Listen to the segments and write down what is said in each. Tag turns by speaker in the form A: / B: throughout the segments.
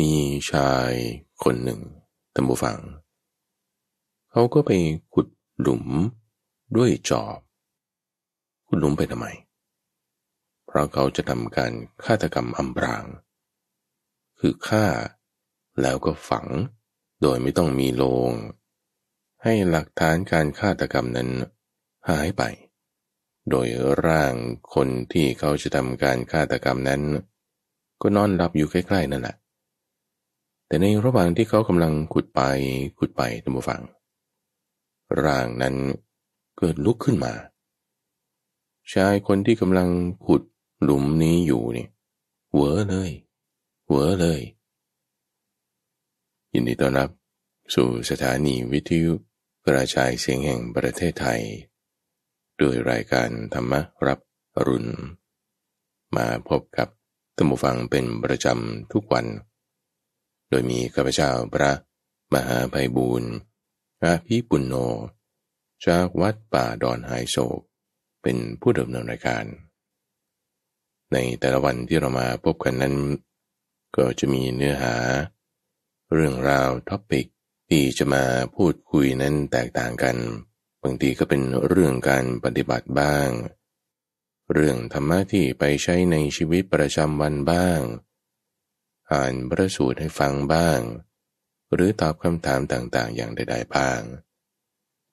A: มีชายคนหนึ่งตำบูฟัง เขาก็ไปขุดหลุม ด้วยจอบ ขุดหลุมไปทำไม เพราะเขาจะทำการฆาตกรรมอำพราง คือฆ่าแล้วก็ฝังโดยไม่ต้องมีโลง ให้หลักฐานการฆาตกรรมนั้นหายไป โดยร่างคนที่เขาจะทำการฆาตกรรมนั้น ก็นอนหลับอยู่ใกล้ๆนั่นแหละแต่ในระหว่างที่เขากำลังขุดไปขุดไปตัมบูฟัง ร่างนั้นเกิดลุกขึ้นมา ชายคนที่กำลังขุดหลุมนี้อยู่ นี่ เวอเลย เวอเลย ยินดีต้อนรับ สู่สถานีวิทยุกระจายเสียงแห่งประเทศไทย ด้วยรายการธรรมรับรุณ มาพบกับตัมบูฟังเป็นประจำทุกวันโดยมีข้าพเจ้าพระมหาภัยบูรณ์พระพิปุณโนจากวัดป่าดอนหายโศก เป็นผู้ดำเนินรายการ ในแต่ละวันที่เรามาพบกันนั้น ก็จะมีเนื้อหาเรื่องราวท็อปิกที่จะมาพูดคุยนั้นแตกต่างกัน บางทีก็เป็นเรื่องการปฏิบัติบ้าง เรื่องธรรมะที่ไปใช้ในชีวิตประจำวันบ้างอ่านพระสูตรให้ฟังบ้าง หรือตอบคำถามต่างๆ อย่างใดๆบ้าง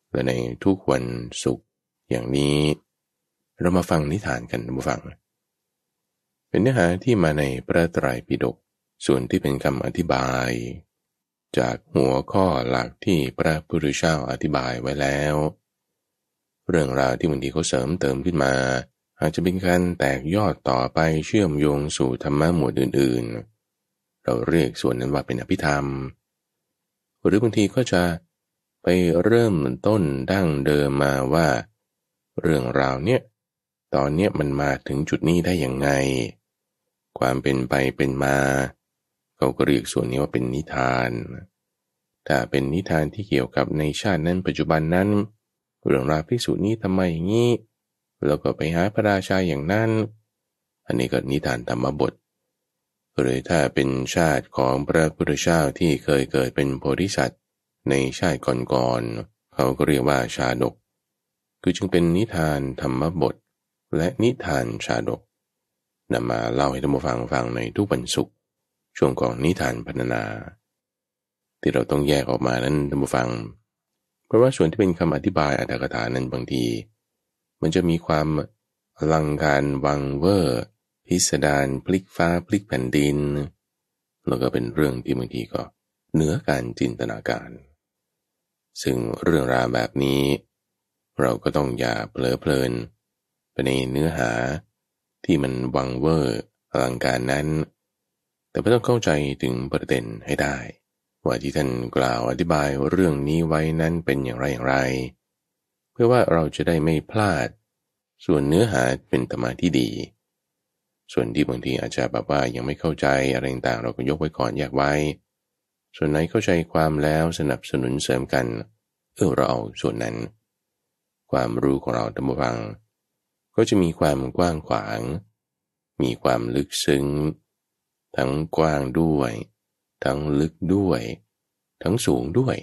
A: และในทุกวันศุกร์อย่างนี้ เรามาฟังนิทานกันมาฟัง เป็นเนื้อหาที่มาใน พระไตรปิฎกส่วนที่เป็นคำอธิบาย จากหัวข้อหลักที่พระพุทธเจ้าอธิบายไว้แล้ว เรื่องราวที่บางทีเขาเสริมเติมขึ้นมา อาจจะเป็นการแตกยอดต่อไปเชื่อมโยงสู่ธรรมะหมวดอื่นๆเราเรียกส่วนนั้นว่าเป็นอภิธรรม หรือบางทีก็จะไปเริ่มต้นดั้งเดิมมาว่า เรื่องราวเนี่ยตอนเนี้ยมันมาถึงจุดนี้ได้อย่างไง ความเป็นไปเป็นมา เขาก็เรียกส่วนนี้ว่าเป็นนิทาน ถ้าเป็นนิทานที่เกี่ยวกับในชาตินั้นปัจจุบันนั้น เรื่องราวพิสูจน์นี้ทำไมอย่างนี้แล้วก็ไปหาพระราชาอย่างนั้น อันนี้ก็นิทานธรรมบทหรือถ้าเป็นชาติของพระพุทธเจ้าที่เคยเกิดเป็นโพธิสัตว์ในชาติก่อนๆ เขาก็เรียกว่าชาดก คือจึงเป็นนิทานธรรมบทและนิทานชาดก นำมาเล่าให้ท่านผู้ฟังฟังในทุกวันศุกร์ช่วงของนิทานพัฒนา ที่เราต้องแยกออกมานั้นท่านผู้ฟัง เพราะว่าส่วนที่เป็นคำอธิบายอัตถกถานั้นบางที มันจะมีความอลังการวังเวอร์พิสดารพลิกฟ้าพลิกแผ่นดิน แล้วก็เป็นเรื่องที่บางทีก็เหนือการจินตนาการ ซึ่งเรื่องราวแบบนี้ เราก็ต้องอย่าเพลิดเพลิน ไปในเนื้อหาที่มันวังเวอร์อลังการนั้น แต่ม่ต้องเข้าใจถึงประเด็นให้ได้ ว่าที่ท่านกล่าวอธิบายเรื่องนี้ไว้นั้นเป็นอย่างไรอย่างไรเพื่อว่าเราจะได้ไม่พลาด ส่วนเนื้อหาเป็นธรรมะที่ดีส่วนที่บางทีอาจจะแบบว่ายังไม่เข้าใจอะไรต่างเราก็ยกไว้ก่อนแยกไว้ ส่วนไหนเข้าใจความแล้วสนับสนุนเสริมกันเออเราเอาส่วนนั้น ความรู้ของเราธรรมฟัง ก็จะมีความกว้างขวาง มีความลึกซึ้งทั้งกว้างด้วย ทั้งลึกด้วย ทั้งสูงด้วย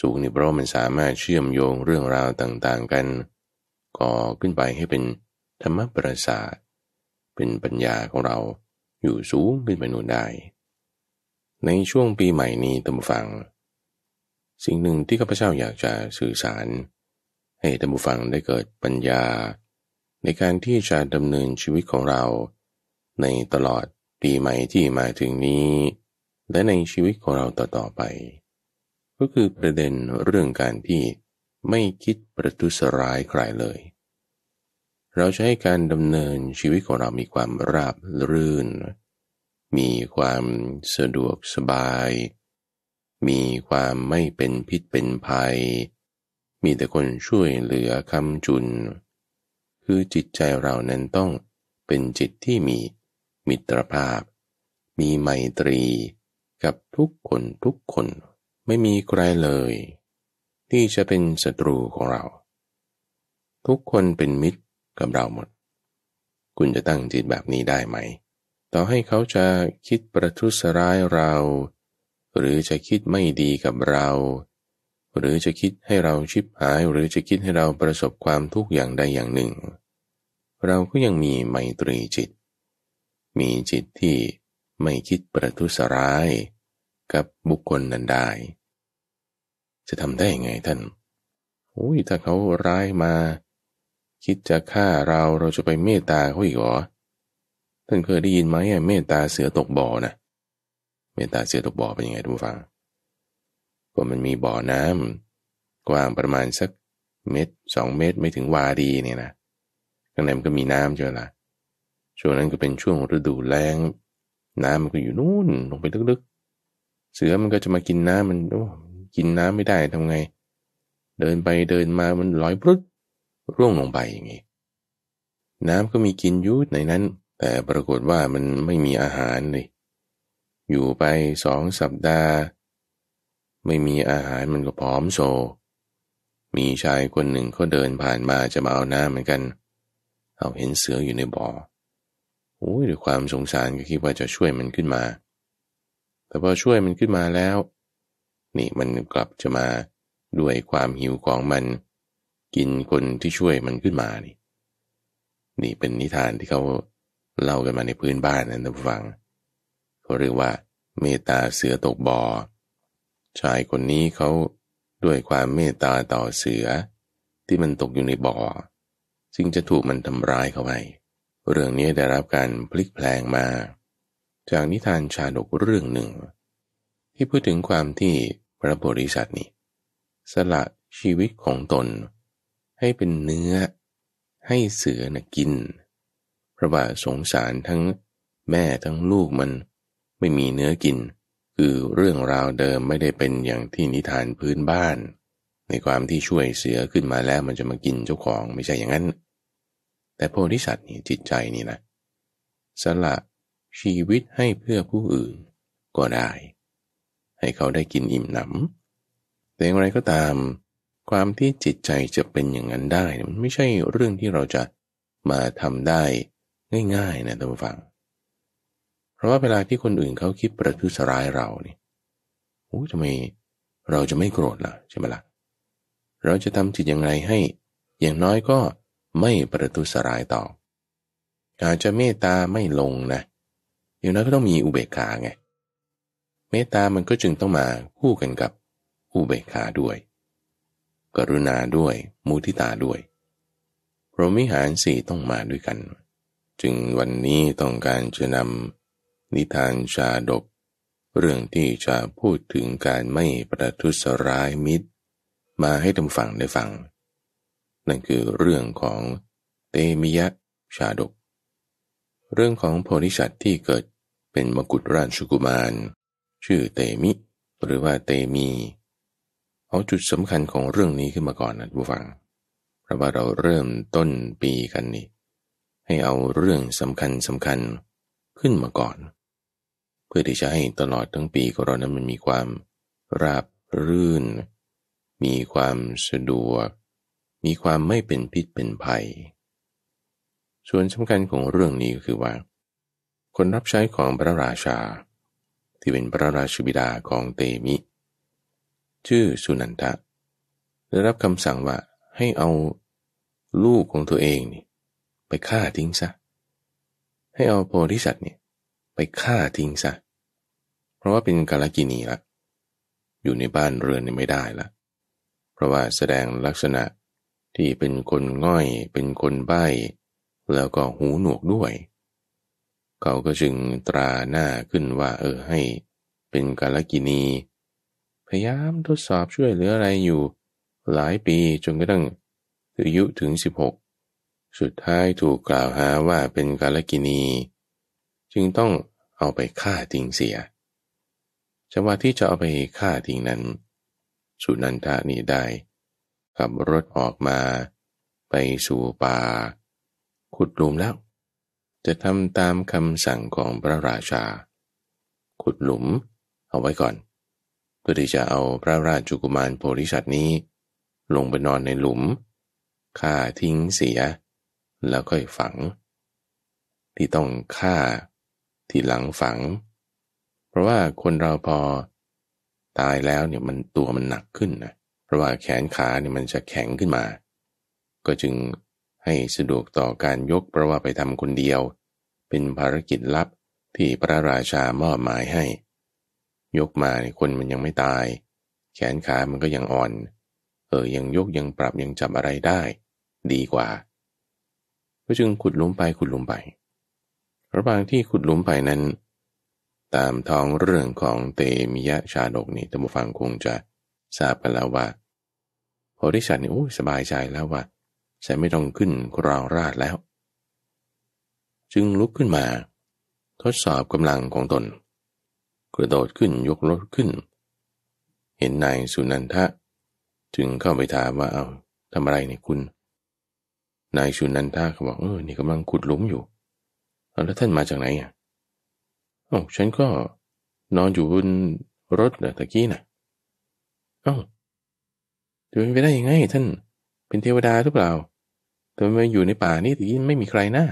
A: สูงนี่เพราะมันสามารถเชื่อมโยงเรื่องราวต่างๆกันก่อขึ้นไปให้เป็นธรรมประสาทเป็นปัญญาของเราอยู่สูงขึ้นไปนู่นได้ ในช่วงปีใหม่นี้ผูมฟัง สิ่งหนึ่งที่ข้าพเจ้าอยากจะสื่อสาร ให้ผูมฟังได้เกิดปัญญา ในการที่จะดำเนินชีวิตของเรา ในตลอดปีใหม่ที่มาถึงนี้ และในชีวิตของเราต่อๆไป ก็คือประเด็นเรื่องการที่ไม่คิดประทุษร้ายใครเลยเราใช้การดำเนินชีวิตของเรา มีความราบรื่น มีความสะดวกสบาย มีความไม่เป็นพิษเป็นภัย มีแต่คนช่วยเหลือคำจุน คือจิตใจเรา นั้นต้องเป็นจิตที่มีมิตรภาพ มีไมตรีกับทุกคนทุกคน ไม่มีใครเลย ที่จะเป็นศัตรูของเรา ทุกคนเป็นมิตรกับเราหมด คุณจะตั้งจิตแบบนี้ได้ไหม ต่อให้เขาจะคิดประทุษร้ายเรา หรือจะคิดไม่ดีกับเรา หรือจะคิดให้เราชิบหาย หรือจะคิดให้เราประสบความทุกข์อย่างใดอย่างหนึ่ง เราก็ยังมีไมตรีจิต มีจิตที่ไม่คิดประทุษร้าย กับบุคคลนั้นได้ จะทำได้ยังไงท่านโอ้ย ถ้าเขาร้ายมาคิดจะฆ่าเราเราจะไปเมตตาเขาอีกหรอ ท่านเคยได้ยินไหมเมตตาเสือตกบ่อนะ เมตตาเสือตกบ่อเป็นยังไงทุกฟังก็มันมีบ่อน้ำ กว้างประมาณสักเมตรสองเมตรไม่ถึงวาดีเนี่ยนะข้างในมันก็มีน้ำเจอละช่วงนั้นก็เป็นช่วงฤดูแรงน้ำมันก็อยู่นู่นลงไปลึกๆ เสือมันก็จะมากินน้ำมันกินน้ำไม่ได้ทำไง เดินไปเดินมามันลอยพลุดร่วงลงไปอย่างนี้น้ำก็มีกินยุทในนั้นแต่ปรากฏว่ามันไม่มีอาหารเลย อยู่ไปสองสัปดาห์ ไม่มีอาหารมันก็ผอมโซมีชายคนหนึ่งเขาเดินผ่านมาจะมาเอาน้ำเหมือนกันเอาเห็นเสืออยู่ในบ่อโอ้ยด้วยความสงสารก็คิดว่าจะช่วยมันขึ้นมา แต่พอช่วยมันขึ้นมาแล้วนี่มันกลับจะมาด้วยความหิวของมันกินคนที่ช่วยมันขึ้นมานี่ นี่เป็นนิทานที่เขาเล่ากันมาในพื้นบ้านนัานนะฟัง เขาเรียกว่า เมตตาเสือตกบอ่อ ชายคนนี้เขาด้วยความเมตตาต่อเสือ ที่มันตกอยู่ในบอ่อจึงจะถูกมันทำร้ายเข้าไปเรื่องนี้ได้รับการพลิกแปลงมา จากนิทานชาดกเรื่องหนึ่ง ที่พูดถึงความที่พระโพธิสัตว์นี่ สละชีวิตของตนให้เป็นเนื้อให้เสือนะกินพระบาทสงสารทั้งแม่ทั้งลูกมันไม่มีเนื้อกิน คือเรื่องราวเดิมไม่ได้เป็นอย่างที่นิทานพื้นบ้าน ในความที่ช่วยเสือขึ้นมาแล้วมันจะมากินเจ้าของไม่ใช่อย่างนั้น แต่โพธิสัตว์นี่จิตใจนี่นะสละชีวิตให้เพื่อผู้อื่น ก็ได้ ให้เขาได้กินอิ่มหนำแต่อย่างไรก็ตามความที่จิตใจจะเป็นอย่างนั้นได้ มันไม่ใช่เรื่องที่เราจะมาทำได้ง่ายๆนะท่านผู้ฟัง เพราะว่าเวลาที่คนอื่นเขาคิดประทุษร้ายเราเนี่ยโอ้ทำไมเราจะไม่โกรธล่ะใช่ไหมละ่ะ เราจะทำจิตยังไงให้ อย่างน้อยก็ไม่ประทุษร้ายต่ออาจจะเมตตาไม่ลงนะอย่างน้อยก็ต้องมีอุเบกขาไง เมตตามันก็จึงต้องมาคู่กันกับอุเบกขาด้วยกรุณาด้วยมุทิตาด้วยพรหมิหารสี่ต้องมาด้วยกัน จึงวันนี้ต้องการจะนำนิทานชาดก เรื่องที่จะพูดถึงการไม่ประทุษร้ายมิตร มาให้ทำานฟังได้ฟังนั่นคือเรื่องของเตมิยะ ชาดก เรื่องของโพธิสัตว์ที่เกิดเป็นมกุฎราชกุมารชื่อเตมิ หรือว่าเตมีเอาจุดสำคัญของเรื่องนี้ขึ้นมาก่อนนะทุกฟัง เพราะว่าเราเริ่มต้นปีกันนี่ ให้เอาเรื่องสำคัญสำคัญขึ้นมาก่อน เพื่อที่จะให้ตลอดทั้งปีของเรานั้นมันมีความราบรื่น มีความสะดวก มีความไม่เป็นพิษเป็นภัย ส่วนสำคัญของเรื่องนี้ก็คือว่า คนรับใช้ของพระราชา ที่เป็นพระราชบิดาของเตมิเชื่อสุนันทะได้รับคำสั่งว่าให้เอาลูกของตัวเองนี่ ไปฆ่าทิ้งซะให้เอาโพธิสัตว์นี่ ไปฆ่าทิ้งซะเพราะว่าเป็นกาลกินีละอยู่ในบ้านเรือนไม่ได้ละเพราะว่าแสดงลักษณะที่เป็นคนง่อยเป็นคนใบ้แล้วก็หูหนวกด้วย เขาก็จึงตราหน้าขึ้นว่าเออให้เป็นกาลกินีพยายามทดสอบช่วยเหลืออะไรอยู่ หลายปีจนกระทั่งอายุถึง 16 สุดท้ายถูกกล่าวหาว่าเป็นกาลกินีจึงต้องเอาไปฆ่าทิ้งเสีย จังหวะที่จะเอาไปฆ่าทิ้งนั้น สุนันทานี่ได้ขับรถออกมาไปสู่ป่าขุดหลุมแล้วจะทำตามคำสั่งของพระราชา ขุดหลุมเอาไว้ก่อนเพื่อที่จะเอาพระราชกุมารโพธิสัตว์นี้ ลงไปนอนในหลุมฆ่าทิ้งเสีย แล้วค่อยฝัง ที่ต้องฆ่าที่หลังฝัง เพราะว่าคนเราพอตายแล้วเนี่ยมันตัวมันหนักขึ้นนะเพราะว่าแขนขาเนี่ยมันจะแข็งขึ้นมา ก็จึงให้สะดวกต่อการยกเพราะว่าไปทำคนเดียว เป็นภารกิจลับที่พระราชามอบหมายให้ยกมาเนี่ยคนมันยังไม่ตาย แขนขามันก็ยังอ่อน เออยังยกยังปรับยังจับอะไรได้ดีกว่าก็จึงขุดลุมไปขุดลุมไประหว่างที่ขุดลุมไปนั้น ตามท้องเรื่องของเตมิยะชาดกนี่ท่านผู้ฟังคงจะทราบกันแล้วว่าโพธิสัตว์นี่โอ้สบายใจแล้วว่าฉันไม่ต้องขึ้นครองราชแล้ว จึงลุกขึ้นมา ทดสอบกำลังของตนระโดดขึ้นยกรถขึ้น เห็นนายสุนันทะ จึงเข้าไปถามว่าเอาทำอะไรเนี่ยคุณนายสุนันทะขาบอกเออ นี่กำลังขุดหลุมอยู่แล้วท่านมาจากไหนอ่ะอ๋อฉันก็นอนอยู่บนรถตะกี้นะ่ะเอ้าจะเป็นไปได้ยังไงท่าน เป็นเทวดาหรือเปล่าแต่มาอยู่ในป่านี่ตะกี้ไม่มีใครนะ่า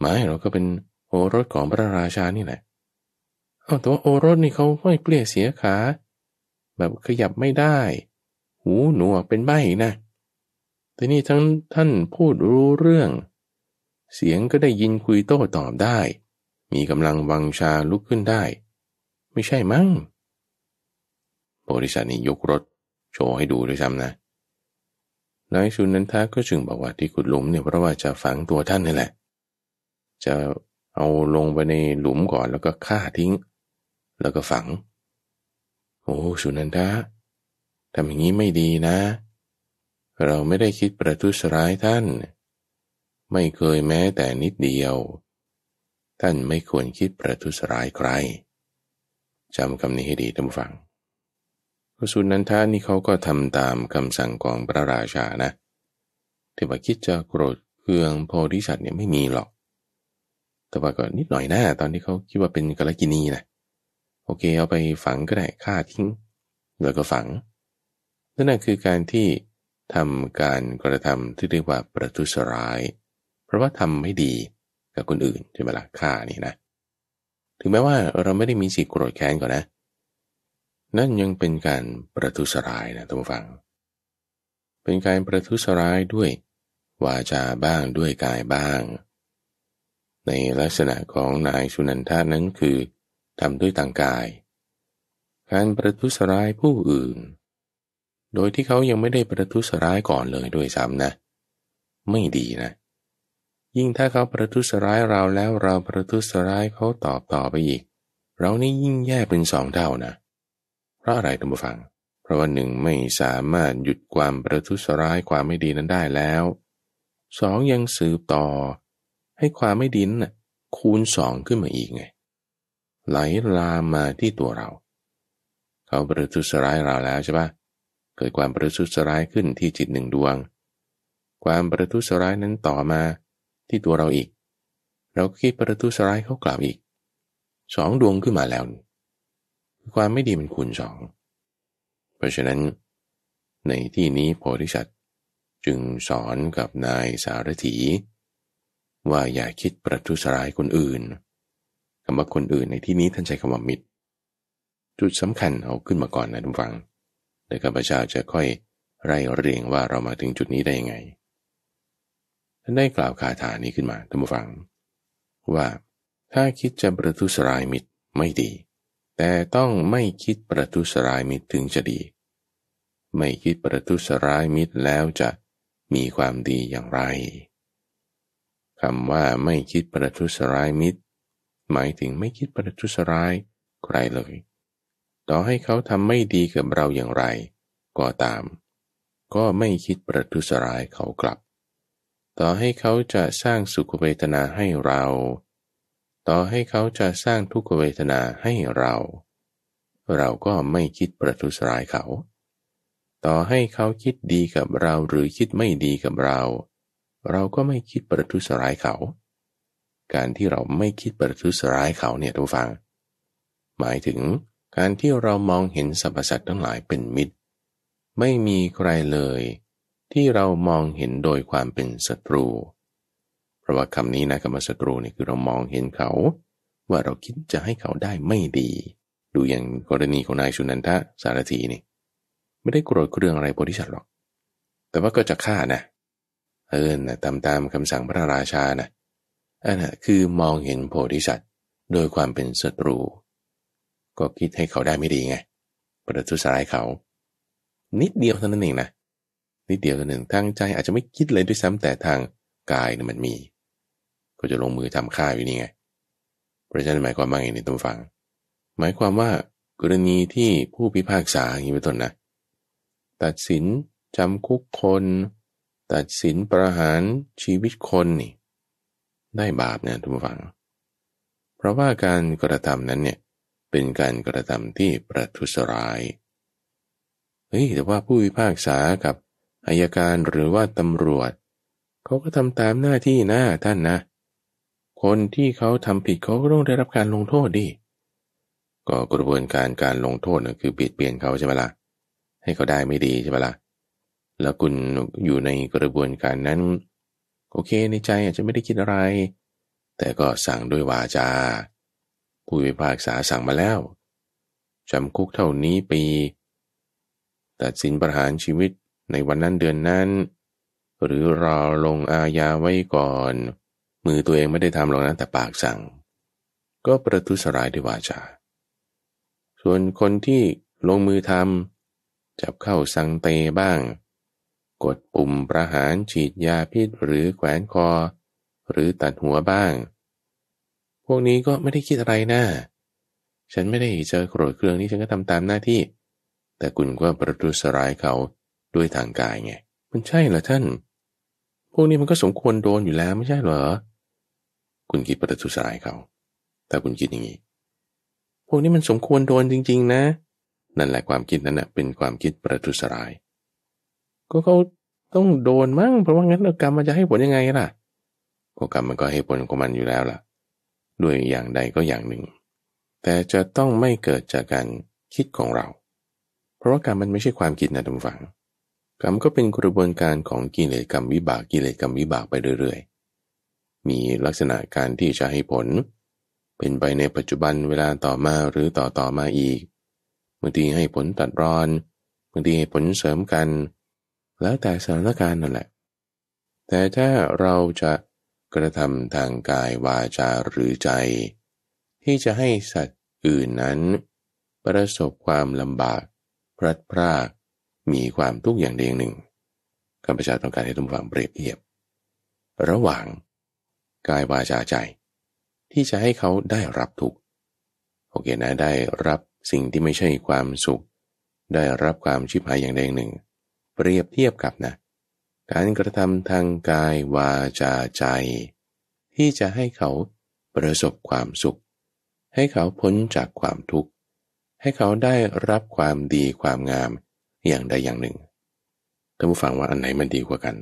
A: หมายเราก็เป็นโอรสของพระราชานี่แหละเอาแต่ว่าโอรสนี่เขาไมอยเปลี่ยเสียขา แบบขยับไม่ได้ หูหนวกเป็นใบนะ แต่นี่ทั้งท่านพูดรู้เรื่อง เสียงก็ได้ยินคุยโต้ตอบได้ มีกำลังวังชาลุกขึ้นได้ ไม่ใช่มั้งบริษัทนี้ยกรถโชว์ให้ดูด้วยซ้ำนะ นายสุนันทาก็จึงบอกว่าที่ขุดหลุมเนี่ยเพราะว่าจะฝังตัวท่านนี่แหละ จะเอาลงไปในหลุมก่อนแล้วก็ฆ่าทิ้งแล้วก็ฝัง โอ้สุนันทะทำอย่างนี้ไม่ดีนะ เราไม่ได้คิดประทุษร้ายท่าน ไม่เคยแม้แต่นิดเดียว ท่านไม่ควรคิดประทุษร้ายใคร จำคำนี้ให้ดีท่านฟังพระสุนันทานี่เขาก็ทำตามคำสั่งของพระราชา นะแต่ว่าคิดจะโกรธเคืองโพธิสัตว์เนี่ยไม่มีหรอก แต่ว่าก็นิดหน่อยนะตอนที่เขาคิดว่าเป็นกาลกินีนะโอเคเอาไปฝังก็ได้ฆ่าทิ้ง แล้วก็ฝังนั่นคือการที่ทำการกระทำที่เรียกว่าประทุษร้าย เพราะว่าทำไม่ดีกับคนอื่นใช่ไหมล่ะฆ่านี่นะ ถึงแม้ว่าเราไม่ได้มีสิทธิโกรธแค้นก่อนนะนั่นยังเป็นการประทุษร้ายนะท่านผู้ฟัง เป็นการประทุษร้ายด้วยวาจาบ้างด้วยกายบ้าง ในลักษณะของนายชุนันทานั้นคือทำด้วยทางกาย การประทุษร้ายผู้อื่น โดยที่เขายังไม่ได้ประทุษร้ายก่อนเลยด้วยซ้ำนะ ไม่ดีนะ ยิ่งถ้าเขาประทุษร้ายเราแล้วเราประทุษร้ายเขาตอบต่อไปอีก เรานี่ยิ่งแย่เป็นสองเท่านะ เพราะอะไรท่านผู้ฟัง เพราะว่าหนึ่งไม่สามารถหยุดความประทุษร้ายความไม่ดีนั้นได้แล้ว สองยังสืบต่อ ให้ความไม่ดีนั้นคูณสองขึ้นมาอีกไงไหลลามมาที่ตัวเรา เขาประทุษร้ายเราแล้วใช่ปะเกิดความประทุษร้ายขึ้นที่จิตหนึ่งดวง ความประทุษร้ายนั้นต่อมาที่ตัวเราอีกเราก็คิดประทุษร้ายเขากล่าวอีก สองดวงขึ้นมาแล้วความไม่ดีมันคูณสอง เพราะฉะนั้นในที่นี้โพธิสัตว์จึงสอนกับนายสารถี ว่าอย่าคิดประทุษร้ายคนอื่นคำว่าคนอื่นในที่นี้ท่านใช้คำว่ามิตร จุดสำคัญเอาขึ้นมาก่อนนะทุกฝังแล้วข้าพเจ้าจะค่อยไร่เรียงว่าเรามาถึงจุดนี้ได้ยังไงท่านได้กล่าวคาถานี้ขึ้นมาท่านผู้ฟัง ว่า ถ้าคิดจะประทุษร้ายมิตรไม่ดี แต่ต้องไม่คิดประทุษร้ายมิตรถึงจะดี ไม่คิดประทุษร้ายมิตรแล้วจะมีความดีอย่างไรคำว่าไม่คิดประทุษร้ายมิตรหมายถึงไม่คิดประทุษร้ายใครเลย ต่อให้เขาทำไม่ดีกับเราอย่างไร ก็ตาม ก็ไม่คิดประทุษร้ายเขากลับ ต่อให้เขาจะสร้างสุขเวทนาให้เรา ต่อให้เขาจะสร้างทุกขเวทนาให้เรา เราก็ไม่คิดประทุษร้ายเขา ต่อให้เขาคิดดีกับเราหรือคิดไม่ดีกับเรา เราก็ไม่คิดประทุษร้ายเขาการที่เราไม่คิดประทุษร้ายเขาเนี่ยทุกฟัง หมายถึงการที่เรามองเห็นสรรพสัตว์ทั้งหลายเป็นมิตร ไม่มีใครเลย ที่เรามองเห็นโดยความเป็นศัตรู เพราะว่าคำนี้นะคำว่าศัตรูนี่คือเรามองเห็นเขา ว่าเราคิดจะให้เขาได้ไม่ดี ดูอย่างกรณีของนายชุนันทะสารธีนี่ ไม่ได้โกรธเครื่องอะไรโพธิสัตว์หรอก แต่ว่าก็จะฆ่านะเออนะตามตามคำสั่งพระราชานะอันนะคือมองเห็นโพธิสัตว์โดยความเป็นศัตรู ก็คิดให้เขาได้ไม่ดีไงประทุษร้ายเขา นิดเดียวเท่านั้นเองนะนิดเดียวเท่านั้นทางใจอาจจะไม่คิดเลยด้วยซ้ำแต่ทางกายเนี่ยมันมี ก็จะลงมือทำฆ่าอยู่นี่ไงพราะฉะนั้นหมายความว่าไงนี่ต้องฟัง หมายความว่ากรณีที่ผู้พิพากษาอย่างนี้เป็นต้นนะตัดสินจำคุกคนตัดสินประหารชีวิตคนนี่ได้บาปนะทุกฝัง เพราะว่าการกระทำนั้นเนี่ยเป็นการกระทำที่ประทุษร้ายเฮ้ยแต่ว่าผู้พิพากษากับอายการหรือว่าตำรวจเขาก็ทำตามหน้าที่นะท่านนะ คนที่เขาทำผิดเขาก็ต้องได้รับการลงโทษดิก็กระบวนการการลงโทษนะคือปเปลี่ยนเขาใช่ไหมละ่ะ ให้เขาได้ไม่ดีใช่ไหมละ่ะ แล้วคุณอยู่ในกระบวนการนั้นโอเคในใจอาจจะไม่ได้คิดอะไร แต่ก็สั่งด้วยวาจา ผู้พิพากษาสั่งมาแล้ว จำคุกเท่านี้ปีตัดสินประหารชีวิตในวันนั้นเดือนนั้น หรือรอลงอาญาไว้ก่อน มือตัวเองไม่ได้ทำหรอกนะแต่ปากสั่ง ก็ประทุษร้ายด้วยวาจา ส่วนคนที่ลงมือทำจับเข้าสังเตบ้างกดปุ่มประหารฉีดยาพิษ หรือแขวนคอ หรือตัดหัวบ้าง พวกนี้ก็ไม่ได้คิดอะไรนะ่าฉันไม่ได้เจอโกรธเครื่องนี้ฉันก็ทำตามหน้าที่ แต่คุณก็ประทุษร้ายเขาด้วยทางกายไงมันใช่เหรอท่าน พวกนี้มันก็สมควรโดนอยู่แล้ว ไม่ใช่เหรอคุณคิดประทุษร้ายเขา แต่คุณคิดอย่างนี้พวกนี้มันสมควรโดนจริง ๆ นะ นั่นแหละความคิดนั้นนะเป็นความคิดประทุษร้ายก็เขาต้องโดนมั้ง เพราะว่างั้นกรรมมันจะให้ผลยังไงล่ะก็กรรมมันก็ให้ผลของมันอยู่แล้วล่ะ ด้วยอย่างใดก็อย่างหนึ่ง แต่จะต้องไม่เกิดจากการคิดของเรา เพราะว่ากรรมมันไม่ใช่ความคิดนะทุกฝังกรรมก็เป็นกระบวนการของกิเลสกรรมวิบากกิเลสกรรมวิบากไปเรื่อยๆ มีลักษณะการที่จะให้ผล เป็นไปในปัจจุบันเวลาต่อมาหรือต่อต่อมาอีกบางทีให้ผลตัดรอนบางทีให้ผลเสริมกันแล้วแต่สถานการณ์นั่นแหละ แต่ถ้าเราจะกระทำทางกายวาจาหรือใจ ที่จะให้สัตว์อื่นนั้น ประสบความลำบากพลัดพรากมีความทุกข์อย่างใดอย่างหนึ่งคำปพะชาต้องการให้ทุกฝั่งเปรียบเทียบ ระหว่างกายวาจาใจ ที่จะให้เขาได้รับทุกข์โอเคนะได้รับสิ่งที่ไม่ใช่ความสุข ได้รับความชิบหายอย่างใดอย่างหนึ่งเปรียบเทียบกับนะ การกระทำทางกายวาจาใจ ที่จะให้เขาประสบความสุข ให้เขาพ้นจากความทุกข์ให้เขาได้รับความดีความงามอย่างใดอย่างหนึ่งท่านผู้ฟังว่าอันไหนมันดีกว่ากัน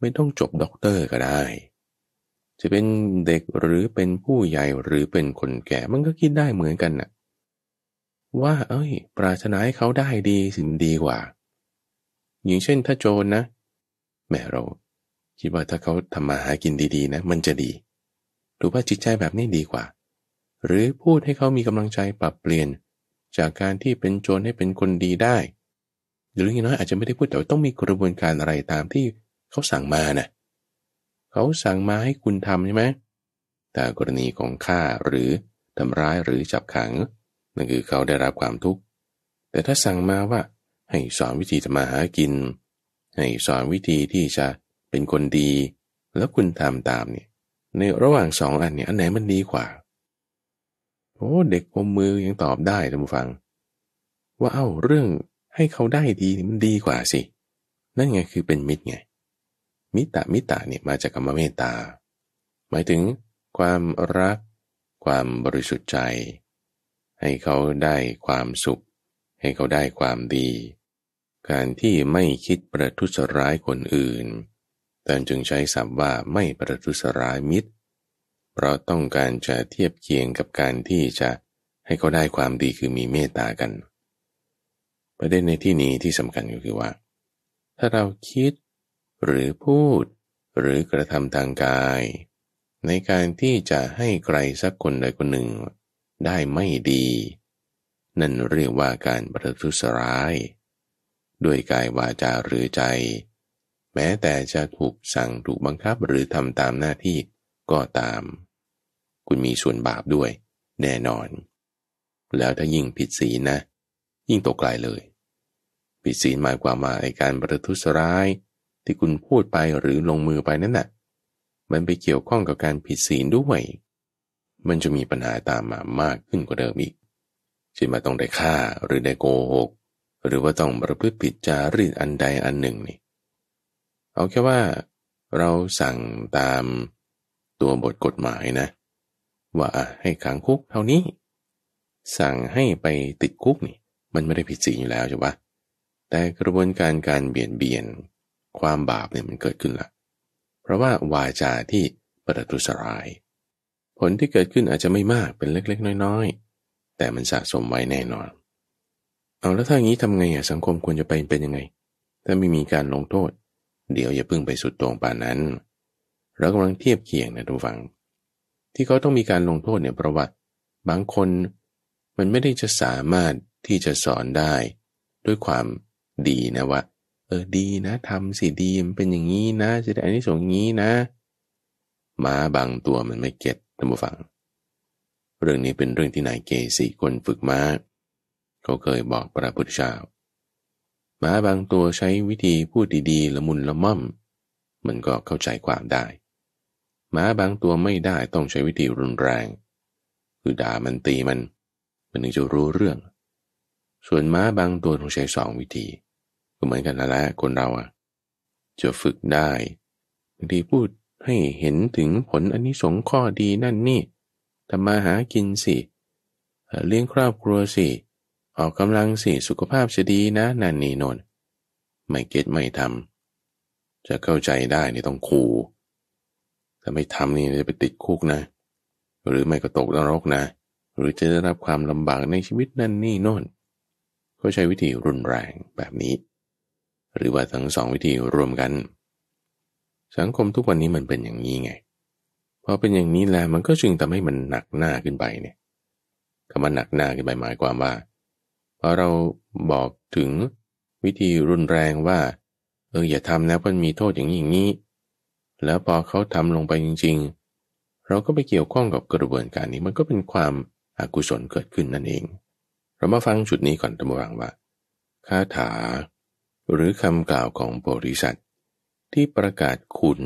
A: ไม่ต้องจบด็อกเตอร์ก็ได้ จะเป็นเด็กหรือเป็นผู้ใหญ่หรือเป็นคนแก่มันก็คิดได้เหมือนกันนะ่ะ ว่าเอ้ย ปรารถนาให้เขาได้ดีสิ่งดีกว่าอย่างเช่นถ้าโจรนะ แม่เรา คิดว่าถ้าเขาทำมาหากินดีๆนะ มันจะดี หรือว่าจิตใจแบบนี้ดีกว่า หรือพูดให้เขามีกำลังใจปรับเปลี่ยนจากการที่เป็นโจรให้เป็นคนดีได้ หรืออย่างน้อยอาจจะไม่ได้พูดแต่ต้องมีกระบวนการอะไรตามที่เขาสั่งมานะ่ะเขาสั่งมาให้คุณทำใช่ไหมแต่กรณีของฆ่าหรือทำร้ายหรือจับขังนั่นคือเขาได้รับความทุกข์แต่ถ้าสั่งมาว่าให้สอนวิธีทำมาหากินให้สอนวิธีที่จะเป็นคนดี แล้วคุณทำตามเนี่ยในระหว่างสองอันเนี่ย อันไหนมันดีกว่า โอ้เด็กอมมือยังตอบได้ท่านผู้ฟัง ว่าเอา้าเรื่องให้เขาได้ดีมันดีกว่าสิ นั่นไงคือเป็นมิตรไงมิตรมิตรเนี่ยมาจากคำว่าเมตตา หมายถึงความรักความบริสุทธิ์ใจ ให้เขาได้ความสุข ให้เขาได้ความดีการที่ไม่คิดประทุษร้ายคนอื่น แต่จึงใช้ศัพท์ว่าไม่ประทุษร้ายมิตร เพราะต้องการจะเทียบเคียงกับการที่จะให้เขาได้ความดีคือมีเมตตากัน ประเด็นในที่นี้ที่สำคัญก็คือว่า ถ้าเราคิดหรือพูดหรือกระทำทางกาย ในการที่จะให้ใครสักคนใดคนหนึ่ง ได้ไม่ดี นั่นเรียกว่าการประทุษร้ายด้วยกายวาจาหรือใจ แม้แต่จะถูกสั่งถูกบังคับหรือทำตามหน้าที่ก็ตาม คุณมีส่วนบาปด้วยแน่นอน แล้วถ้ายิ่งผิดศีลนะ ยิ่งตกไกลเลย ผิดศีลหมายความว่าไอการประทุษร้ายที่คุณพูดไปหรือลงมือไปนั่นนะ่ะมันไปเกี่ยวข้องกับการผิดศีลด้วย มันจะมีปัญหาตามมามากขึ้นกว่าเดิมอีกเช่นมาต้องได้ฆ่าหรือได้โกหกหรือว่าต้องประพฤติผิดจารีตอันใดอันหนึ่งนี่เอาแค่ว่า เราสั่งตามตัวบทกฎหมายนะ ว่าให้ขังคุก เท่านี้ สั่งให้ไปติดคุกนี่มันไม่ได้ผิดศีลอยู่แล้วใช่ปะแต่กระบวนการการเบียดเบียนความบาปเนี่ยมันเกิดขึ้นละเพราะว่าวาจาที่ประทุสราย ผลที่เกิดขึ้นอาจจะไม่มากเป็นเล็ก ๆ น้อยๆ แต่มันสะสมไว้แน่นอนเอาแล้วถ้าอย่างนี้ทำไงอ่ะสังคมควรจะไป เป็นยังไง ถ้าไม่มีการลงโทษ เดี๋ยวอย่าพึ่งไปสุดตรงป่านั้นเรากำลังเทียบเคียงนะทุกฝัง ที่เขาต้องมีการลงโทษเนี่ยประวัติ บางคน มันไม่ได้จะสามารถที่จะสอนได้ ด้วยความดีนะว่าเออ ดีนะทำสิดีมันเป็นอย่างนี้นะ จะได้อันนี้ส่งนี้นะ ม้าบางตัวมันไม่เก็ตทั้งผูฟัง เรื่องนี้เป็นเรื่องที่นายเกสีคนฝึกม้าเขาเคยบอกพระพุทธเจ้าม้าบางตัวใช้วิธีพูดดีๆละมุนละม่อม มันก็เข้าใจความได้ ม้าบางตัวไม่ได้ต้องใช้วิธีรุนแรง คือด่ามันตีมัน มันถึงจะรู้เรื่อง ส่วนม้าบางตัวต้องใช้สองวิธี ก็เหมือนกันนหละ คนเราอะจะฝึกได้บางทีพูดให้เห็นถึงผลอนนิสงข้อดีนั่นนี่ทำมาหากินสิ เลี้ยงครอบครัวสิออกกำลังสิสุขภาพจะดีนะนั่นนี่นนไม่เก็ตไม่ทำจะเข้าใจได้นี่ต้องขู่ถ้าไม่ทำนี่จะไปติดคุกนะ หรือไม่ก็ตกนรกนะ หรือจะได้รับความลำบากในชีวิตนั่นนี่นนท์ก็ใช้วิธีรุนแรงแบบนี้ หรือว่าทั้งสองวิธีรวมกัน สังคมทุกวันนี้มันเป็นอย่างนี้ไงพอเป็นอย่างนี้แล้วมันก็จึงทำให้มันหนักหน้าขึ้นไปเนี่ยคำว่าหนักหน้าขึ้นไปหมายความว่าพอเราบอกถึงวิธีรุนแรงว่า เอออย่าทำนะมันมีโทษอย่างนี้อย่างนี้แล้วพอเขาทำลงไปจริงๆ เราก็ไปเกี่ยวข้องกับกระบวนการนี้มันก็เป็นความอากุศลเกิดขึ้นนั่นเอง เรามาฟังจุดนี้ก่อนตำรวงว่าคาถาหรือคำกล่าวของบริษัท ที่ประกาศคุณ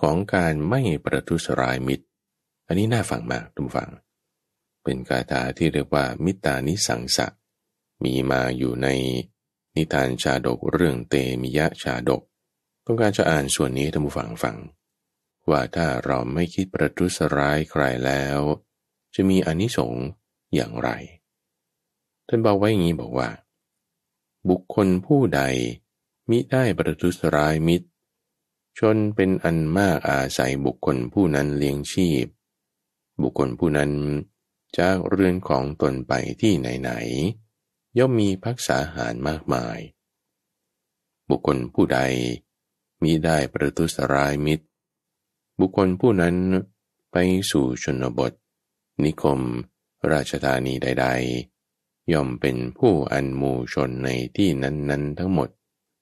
A: ของการไม่ประทุษร้ายมิตร อันนี้น่าฟังมากทุกฟังเป็นคาถาที่เรียกว่ามิตานิสังสะเมีมาอยู่ในนิทานชาดกเรื่องเตมิยะชาดก ต้องการจะอ่านส่วนนี้ท่านผู้ฟังฟังว่าถ้าเราไม่คิดประทุษร้ายใครแล้ว จะมีอนิสงส์อย่างไร ท่านบอกไว้อย่างนี้บอกว่า บุคคลผู้ใดมิได้ประทุษร้ายมิตร ชนเป็นอันมากอาศัยบุคคลผู้นั้นเลี้ยงชีพ บุคคลผู้นั้นจากเรือนของตนไปที่ไหนนย่อมมีพักษาหารมากมาย บุคคลผู้ใดมีได้ประทุษร้ายมิตร บุคคลผู้นั้นไปสู่ชนบท นิคม ราชธานีใด ๆ ย่อมเป็นผู้อันมูชนในที่นั้น ๆ ทั้งหมด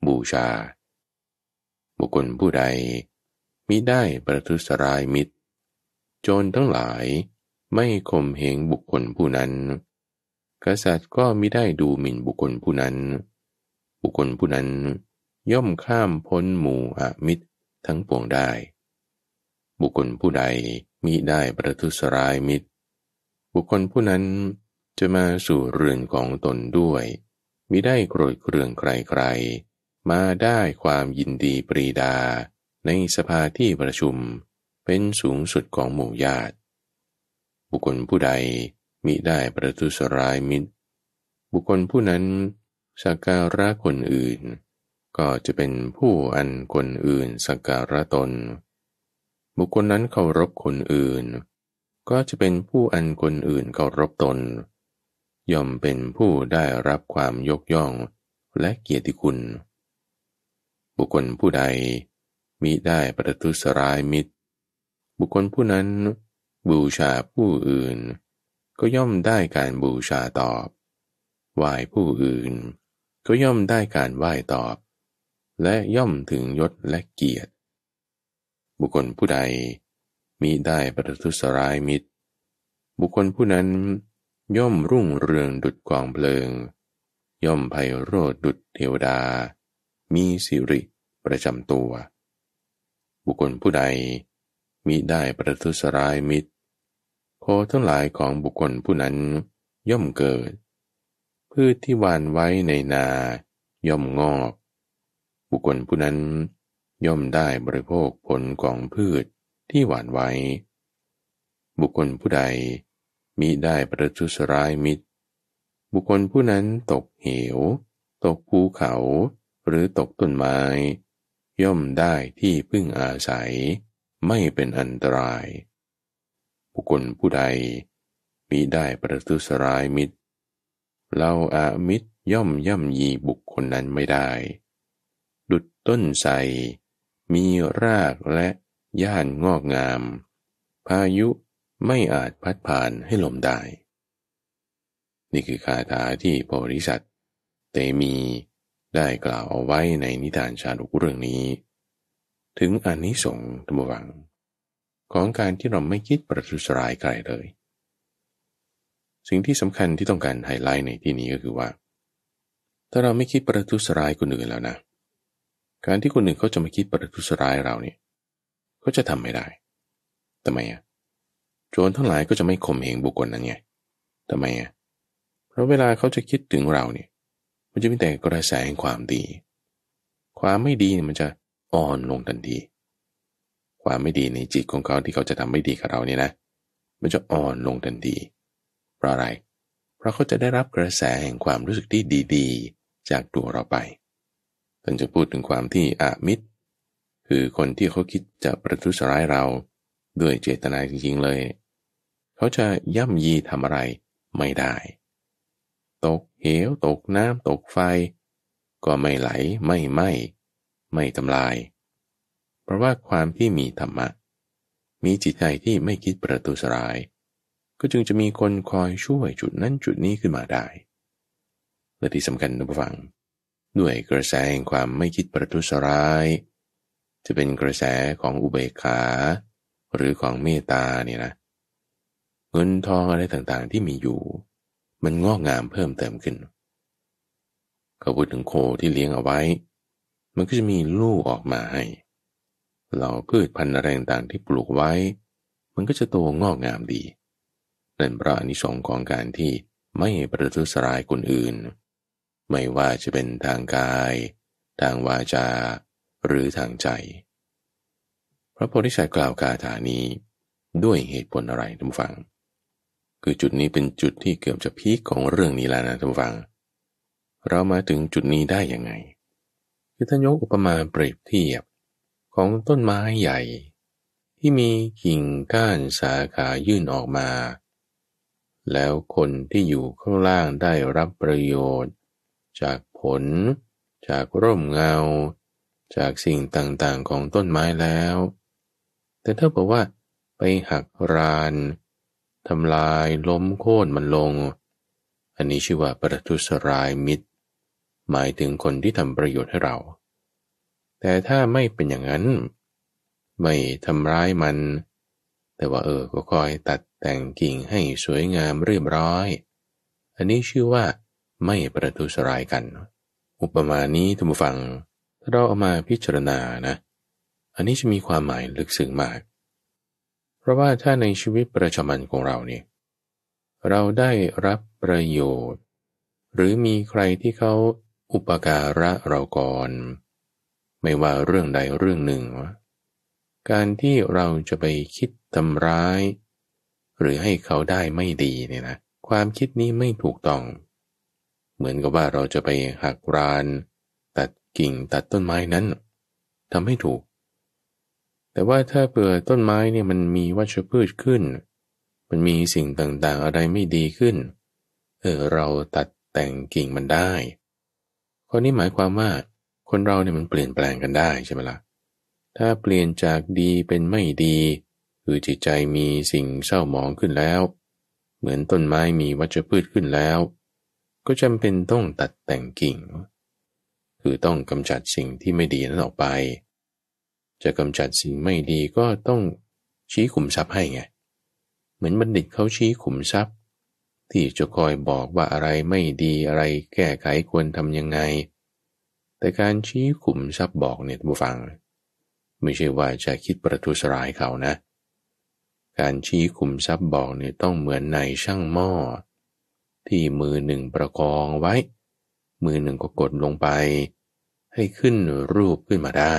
A: บูชา บุคคลผู้ใดมิได้ประทุษร้ายมิตร โจรทั้งหลายไม่ข่มเหงบุคคลผู้นั้นกษัตริย์ก็มิได้ดูหมิ่นบุคคลผู้นั้น บุคคลผู้นั้นย่อมข้ามพ้นหมู่อมิตรทั้งปวงได้ บุคคลผู้ใดมิได้ประทุษร้ายมิตร บุคคลผู้นั้นจะมาสู่เรือนของตนด้วย มิได้โกรธเคืองใครๆมาได้ความยินดีปรีดาในสภาที่ประชุมเป็นสูงสุดของหมู่ญาติ บุคคลผู้ใดมิได้ประทุสร้ายมิตร บุคคลผู้นั้นสักการะคนอื่น ก็จะเป็นผู้อันคนอื่นสักการะตน บุคคลนั้นเคารพคนอื่น ก็จะเป็นผู้อันคนอื่นเคารพตน ย่อมเป็นผู้ได้รับความยกย่องและเกียรติคุณ บุคคลผู้ใด มิได้ประทุสร้ายมิตร บุคคลผู้นั้นบูชาผู้อื่นก็ย่อมได้การบูชาตอบ ไหว้ผู้อื่นก็ย่อมได้การไหว้ตอบ และย่อมถึงยศและเกียรติ บุคคลผู้ใดมีได้ประทุษร้ายมิตร บุคคลผู้นั้นย่อมรุ่งเรืองดุดกองเพลิง ย่อมไพโรดดุดเทวดา มีสิริประจำตัว บุคคลผู้ใดมีได้ประทุษร้ายมิตรโคทั้งหลายของบุคคลผู้นั้นย่อมเกิด พืชที่หวานไว้ในนา ย่อมงอก บุคคลผู้นั้นย่อมได้บริโภคผลของพืชที่หวานไว้ บุคคลผู้ใดมิได้ประทุษร้ายมิตร บุคคลผู้นั้นตกเหว ตกภูเขาหรือตกต้นไม้ ย่อมได้ที่พึ่งอาศัย ไม่เป็นอันตรายบุคคลผู้ใดมิได้ประทุสร้ายมิตรเราอามิตรย่อมย่ำยีบุคคลนั้นไม่ได้ ดุดต้นใสมีรากและย่านงอกงาม พายุไม่อาจพัดผ่านให้ลมได้ นี่คือคาถาที่โพริสัตเตมีได้กล่าวเอาไว้ในนิทานชาดกเรื่องนี้ ถึงอนนิสงส์ธรรมวังของการที่เราไม่คิดประทุษร้ายใครเลย สิ่งที่สำคัญที่ต้องการไฮไลท์ในที่นี้ก็คือว่า ถ้าเราไม่คิดประทุษร้ายคนอื่นแล้วนะ การที่คนอื่นเขาจะมาคิดประทุษร้ายเราเนี่ย เขาจะทำไม่ได้ทำไมอ่ะโจรทั้งหลายก็จะไม่ข่มเหงบุคคลนั้นไงทำไมอ่ะเพราะเวลาเขาจะคิดถึงเราเนี่ย มันจะมีแต่กระแสแห่งความดี ความไม่ดีเนี่ยมันจะอ่อนลงทันทีความไม่ดีในจิตของเขาที่เขาจะทำไม่ดีกับเราเนี่ยนะ มันจะอ่อนลงทันทีเพราะอะไร เพราะเขาจะได้รับกระแสแห่งความรู้สึกที่ดี ๆ จากตัวเราไปท่านจะพูดถึงความที่อามิตรคือคนที่เขาคิดจะประทุษร้ายเราด้วยเจตนาจริงๆเลย เขาจะย่ำยีทำอะไรไม่ได้ตกเหวตกน้ำตกไฟ ก็ไม่ไหลไม่ไหมไม่ทำลายราะว่าความที่มีธรรมะ มีจิตใจที่ไม่คิดประทุสลาย ก็จึงจะมีคนคอยช่วยจุดนั้นจุดนี้ขึ้นมาได้ และที่สำคัญนะู้ฟัง ด้วยกระแสแห่งความไม่คิดประทุสลาย จะเป็นกระแสของอุเบกขา หรือของเมตตาเนี่ยนะ เงินทองอะไรต่างๆที่มีอยู่ มันงอกงามเพิ่มเติมขึ้นก็พูดถึงโคที่เลี้ยงเอาไว้ มันก็จะมีลูกออกมาให้เราพืชพันธุ์แรงต่างที่ปลูกไว้ มันก็จะโตงอกงามดีนั่นเพราะอนิสงค์ของการที่ไม่ประทุษร้ายคนอื่น ไม่ว่าจะเป็นทางกาย ทางวาจา หรือทางใจ พระโพธิสัตว์กล่าวคาถานี้ด้วยเหตุผลอะไรท่านฟัง คือจุดนี้เป็นจุดที่เกือบจะพีคของเรื่องนี้แล้วนะท่านฟัง เรามาถึงจุดนี้ได้ยังไงคือท่านยกอุปมาเปรียบเทียบของต้นไม้ใหญ่ ที่มีกิ่งก้านสาขายื่นออกมา แล้วคนที่อยู่ข้างล่างได้รับประโยชน์ จากผลจากร่มเงา จากสิ่งต่างๆของต้นไม้แล้ว แต่ถ้าบอกว่า ไปหักรานทำลายล้มโค่นมันลง อันนี้ชื่อว่าประทุษร้ายมิตร หมายถึงคนที่ทำประโยชน์ให้เราแต่ถ้าไม่เป็นอย่างนั้นไม่ทำร้ายมัน แต่ว่าเออก็คอยตัดแต่งกิ่งให้สวยงามเรียบร้อย อันนี้ชื่อว่าไม่ประทุษร้ายกัน อุปมานี้ท่านผู้ฟัง ถ้าเราเอามาพิจารณานะ อันนี้จะมีความหมาย ลึกซึ้งมาก เพราะว่าถ้าในชีวิตประจำวันของเราเนี่ยเราได้รับประโยชน์ หรือมีใครที่เขาอุปการะเราก่อนไม่ว่าเรื่องใดเรื่องหนึ่งการที่เราจะไปคิดทำร้าย หรือให้เขาได้ไม่ดีเนี่ยนะ ความคิดนี้ไม่ถูกต้อง เหมือนกับว่าเราจะไปหักราน ตัดกิ่งตัดต้นไม้นั้นทำให้ถูก แต่ว่าถ้าเปลือต้นไม้เนี่ยมันมีวัชพืชขึ้น มันมีสิ่งต่างๆ อะไรไม่ดีขึ้น เออ เราตัดแต่งกิ่งมันได้ข้อนี้หมายความว่าคนเราเนี่ยมันเปลี่ยนแปลงกันได้ใช่ไหมละ่ะ ถ้าเปลี่ยนจากดีเป็นไม่ดี คือจิตใจมีสิ่งเศร้าหมองขึ้นแล้ว เหมือนต้นไม้มีวัชพืชขึ้นแล้ว ก็จำเป็นต้องตัดแต่งกิ่ง คือต้องกำจัดสิ่งที่ไม่ดีนั้นออกไป จะกำจัดสิ่งไม่ดีก็ต้องชี้ขุมทรัพย์ให้ไง เหมือนบัณฑิตเขาชี้ขุมทรัพย์ ที่จะคอยบอกว่าอะไรไม่ดีอะไรแก้ไขควรทำยังไงแต่การชี้ขุมทรัพย์บอกเนี่ยผู้ฟัง ไม่ใช่ว่าจะคิดประทุษร้ายเขานะ การชี้ขุมทรัพย์บอกเนี่ยต้องเหมือนนายช่างหม้อที่มือหนึ่งประกองไว้ มือหนึ่งก็กดลงไป ให้ขึ้นรูปขึ้นมาได้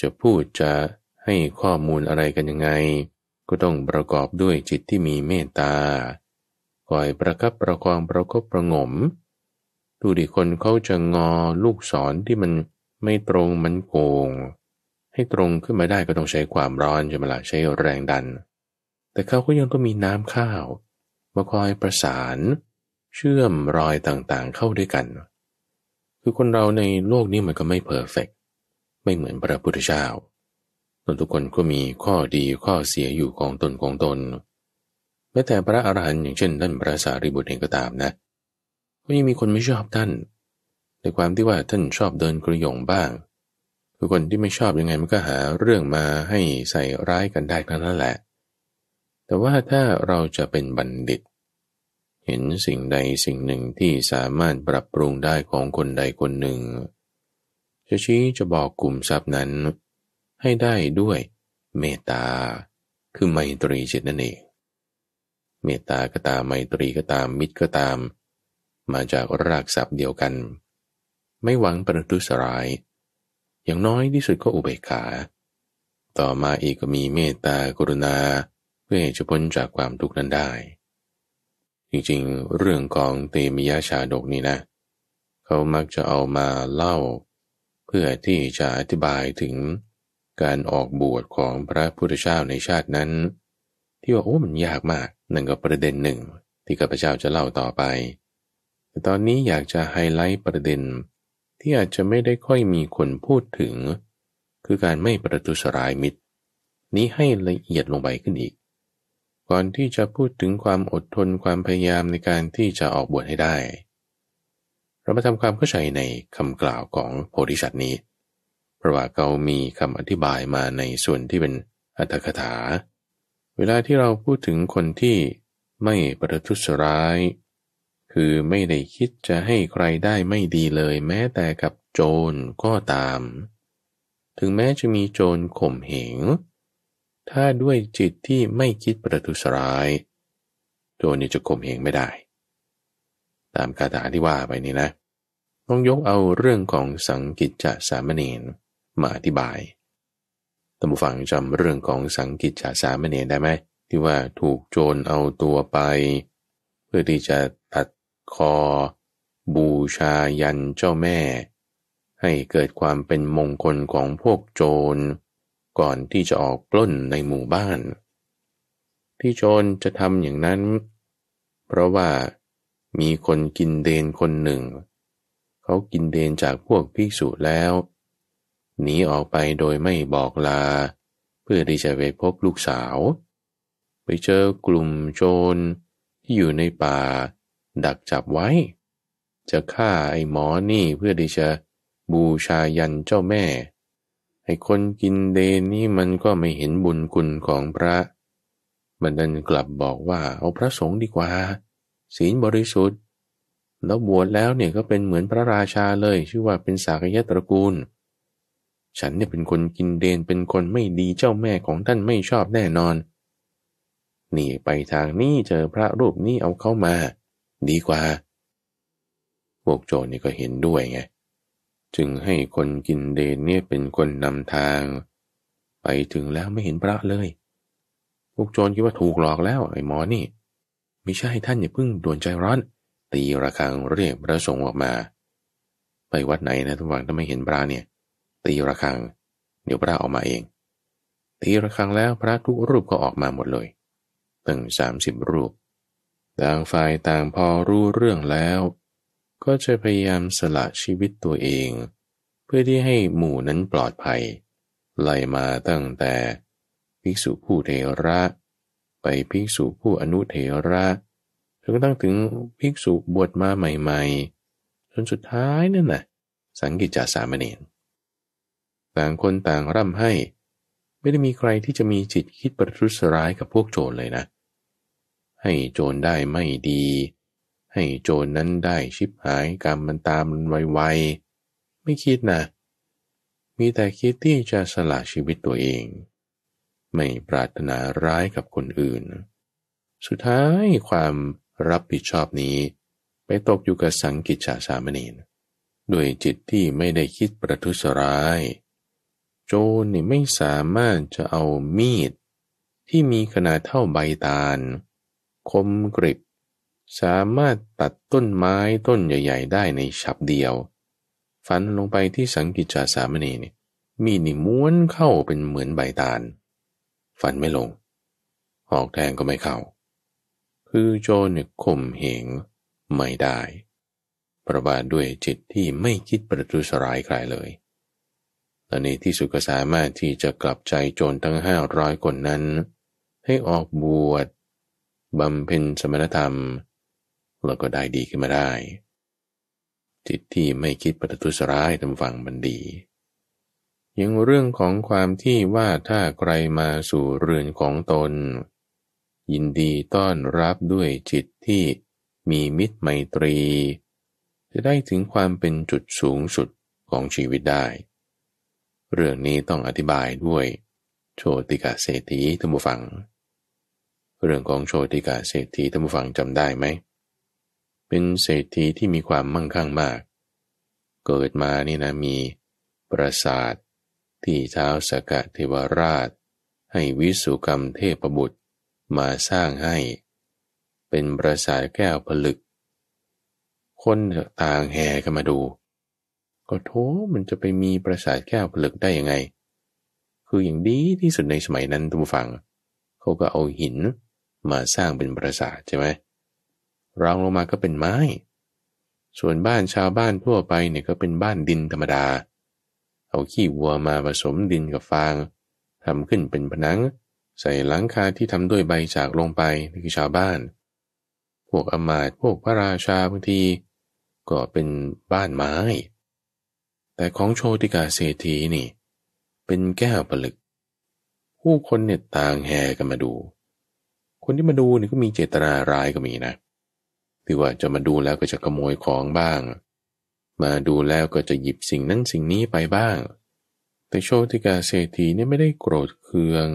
A: จะพูดจะให้ข้อมูลอะไรกันยังไง ก็ต้องประกอบด้วยจิตที่มีเมตตาคอยประคับประคองประคบประงมดูดิคนเขาจะงอลูกศรที่มันไม่ตรงมันโกง ให้ตรงขึ้นมาได้ก็ต้องใช้ความร้อน ใช่ไหมละ่ะใช้แรงดัน แต่เขาก็ยังต้องมีน้ำข้าว มาคอยประสาน เชื่อมรอยต่างๆเข้าด้วยกัน คือคนเราในโลกนี้มันก็ไม่เพอร์เฟกไม่เหมือนพระพุทธเจ้าตนทุกคนก็มีข้อดีข้อเสียอยู่ของตนของตน แม้แต่พระอรหันต์อย่างเช่นท่านพระสารีบุตรเองก็ตามนะเก็ยังมีคนไม่ชอบท่านในความที่ว่าท่านชอบเดินกระยงบ้างคือคนที่ไม่ชอบยังไงมันก็หาเรื่องมาให้ใส่ร้ายกันได้ทั้งนั้นแหละ แต่ว่าถ้าเราจะเป็นบัณฑิต เห็นสิ่งใดสิ่งหนึ่งที่สามารถปรับปรุงได้ของคนใดคนหนึ่งจะชี้จะบอกกลุ่มทรัพย์นั้น ให้ได้ด้วยเมตตาคือไมตรีจิตนั่นเองเมตตาก็ตามไมตรีก็ตามมิตรก็ตามมาจากรากศัพท์เดียวกัน ไม่หวังประทุสร้าย อย่างน้อยที่สุดก็อุเบกขา ต่อมาอีกก็มีเมตตากรุณาเพื่อจะพ้นจากความทุกข์นั้นได้ จริงๆ เรื่องของเตมิยาชาดกนี่นะ เขามักจะเอามาเล่า เพื่อที่จะอธิบายถึงการออกบวชของพระพุทธเจ้าในชาตินั้น ที่ว่าโอ้มันยากมาก นั่นก็ประเด็นหนึ่ง ที่ข้าพเจ้าจะเล่าต่อไปแต่ตอนนี้อยากจะไฮไลท์ประเด็น ที่อาจจะไม่ได้ค่อยมีคนพูดถึง คือการไม่ประทุษร้ายมิตร นี้ให้ละเอียดลงไปขึ้นอีก ก่อนที่จะพูดถึงความอดทนความพยายามในการที่จะออกบวชให้ได้ เรามาทำความเข้าใจในคำกล่าวของโพธิสัตว์นี้เพราะว่าเขามีคำอธิบายมาในส่วนที่เป็นอัตถคถา เวลาที่เราพูดถึงคนที่ไม่ประทุษร้ายคือ ไม่ได้คิดจะให้ใครได้ไม่ดีเลย แม้แต่กับโจรก็ตาม ถึงแม้จะมีโจรข่มเหงถ้าด้วยจิตที่ไม่คิดประทุษร้าย โจรจะข่มเหงไม่ได้ ตามคาถาที่ว่าไปนี่นะ ต้องยกเอาเรื่องของสังกิจจะสามเณรมาอธิบายตัานู้ฟังจำเรื่องของสังกิจจาสามเณรได้ไหมที่ว่าถูกโจรเอาตัวไป เพื่อที่จะตัดคอบูชายันเจ้าแม่ ให้เกิดความเป็นมงคลของพวกโจร ก่อนที่จะออกปล้นในหมู่บ้านที่โจรจะทำอย่างนั้น เพราะว่ามีคนกินเดนคนหนึ่ง เขากินเดนจากพวกภิกษุแล้วหนีออกไปโดยไม่บอกลาเพื่อที่จะไปพบลูกสาว ไปเจอกลุ่มโจรที่อยู่ในป่าดักจับไว้ จะฆ่าไอ้หมอนี่เพื่อที่จะบูชายันเจ้าแม่ไอ้คนกินเดนี่มันก็ไม่เห็นบุญคุณของพระมันดันกลับบอกว่าเอาพระสงฆ์ดีกว่า ศีลบริสุทธิ์แล้วบวชแล้วเนี่ยก็เป็นเหมือนพระราชาเลยชื่อว่าเป็นสากยตระกูล ฉันเนี่ยเป็นคนกินเดนเป็นคนไม่ดีเจ้าแม่ของท่านไม่ชอบแน่นอน นี่ไปทางนี้เจอพระรูปนี้เอาเข้ามาดีกว่า พวกโจรนี่ก็เห็นด้วยไง จึงให้คนกินเดนเนี่ยเป็นคนนำทาง ไปถึงแล้วไม่เห็นพระเลย พวกโจรคิดว่าถูกหลอกแล้ว ไอ้หมอนี่ ไม่ใช่ท่านอย่าเพิ่งด่วนใจร้อน ตีระฆังเรียก พระสงฆ์ออกมา ไปวัดไหนนะทุกวันถ้าไม่เห็นพระเนี่ย ตีระฆัง เดี๋ยวพระออกมาเอง ตีระฆังแล้วพระทุกรูปก็ออกมาหมดเลยตั้งสามสิบรูปต่างฝ่ายต่างพอรู้เรื่องแล้วก็จะพยายามสละชีวิตตัวเอง เพื่อที่ให้หมู่นั้นปลอดภัย ไล่มาตั้งแต่ภิกษุผู้เทระ ไปภิกษุผู้อนุเทระจนกระทั่งถึงภิกษุบวชมาใหม่ๆจนสุดท้ายนั่นนะ่ะสังกิจจาสามเณรต่างคนต่างร่ำให้ ไม่ได้มีใครที่จะมีจิตคิดประทุษร้ายกับพวกโจรเลยนะเให้โจรได้ไม่ดี ให้โจรนั้นได้ชิบหายกรรมมันตามมันไวๆ ไม่คิดนะ มีแต่คิดที่จะสละชีวิตตัวเอง ไม่ปรารถนาร้ายกับคนอื่น สุดท้ายความรับผิดชอบนี้ ไปตกอยู่กับสังกิจชาสามเณรด้วยจิตที่ไม่ได้คิดประทุษร้าย โจรนี่ไม่สามารถจะเอามีดที่มีขนาดเท่าใบตาลคมกริบสามารถตัดต้นไม้ต้นใหญ่ ๆ ได้ในฉับเดียว ฟันลงไปที่สังกิจจาสามเณรมีนีม้วนเข้าเป็นเหมือนใบตาลฟันไม่ลงหอกแทงก็ไม่เข้า คือโจรข่มเหงไม่ได้ ประบาด้วยจิตที่ไม่คิดประทุษร้ายใครเลย ตอนนี้ที่สุดก็สามารถ ที่จะกลับใจโจรทั้งห้าร้อยคนนั้น ให้ออกบวชบำเพ็ญสมณธรรมเราก็ได้ดีขึ้นมาได้ จิตที่ไม่คิดประทุษร้ายทำฟังมันดี ยังเรื่องของความที่ว่าถ้าใครมาสู่เรือนของตน ยินดีต้อนรับด้วยจิตที่มีมิตรไมตรี จะได้ถึงความเป็นจุดสูงสุดของชีวิตได้ เรื่องนี้ต้องอธิบายด้วยโชติกาเศรษฐีทั้งฟังเรื่องของโชติกาเศรษฐีท่านผู้ฟังจำได้ไหม เป็นเศรษฐีที่มีความมั่งคั่งมาก เกิดมานี่นะมีปราสาทที่เท้าสกเทวราช ให้วิสุกรรมเทพบุตรมาสร้างให้ เป็นปราสาทแก้วผลึก คนต่างแห่กันมาดู ก็โถมันจะไปมีปราสาทแก้วผลึกได้ยังไง คืออย่างดีที่สุดในสมัยนั้นทุกฝังเขาก็เอาหินมาสร้างเป็นปราสาทใช่ไหมรองลงมาก็เป็นไม้ ส่วนบ้านชาวบ้านทั่วไปเนี่ยก็เป็นบ้านดินธรรมดา เอาขี้วัวมาผสมดินกับฟางทำขึ้นเป็นผนัง ใส่หลังคาที่ทำด้วยใบจากลงไปนี่คือชาวบ้าน พวกอมาตพวกพระราชาบางที ก็เป็นบ้านไม้ แต่ของโชติกาเศรษฐีนี่ เป็นแก้วผลึก ผู้คนเนี่ยต่างแห่กันมาดูคนที่มาดูเนี่ยก็มีเจตนาร้ายก็มีนะ ที่ว่าจะมาดูแล้วก็จะขโมยของบ้าง มาดูแล้วก็จะหยิบสิ่งนั้นสิ่งนี้ไปบ้าง แต่โชติกาเศรษฐีเนี่ยไม่ได้โกรธเคือง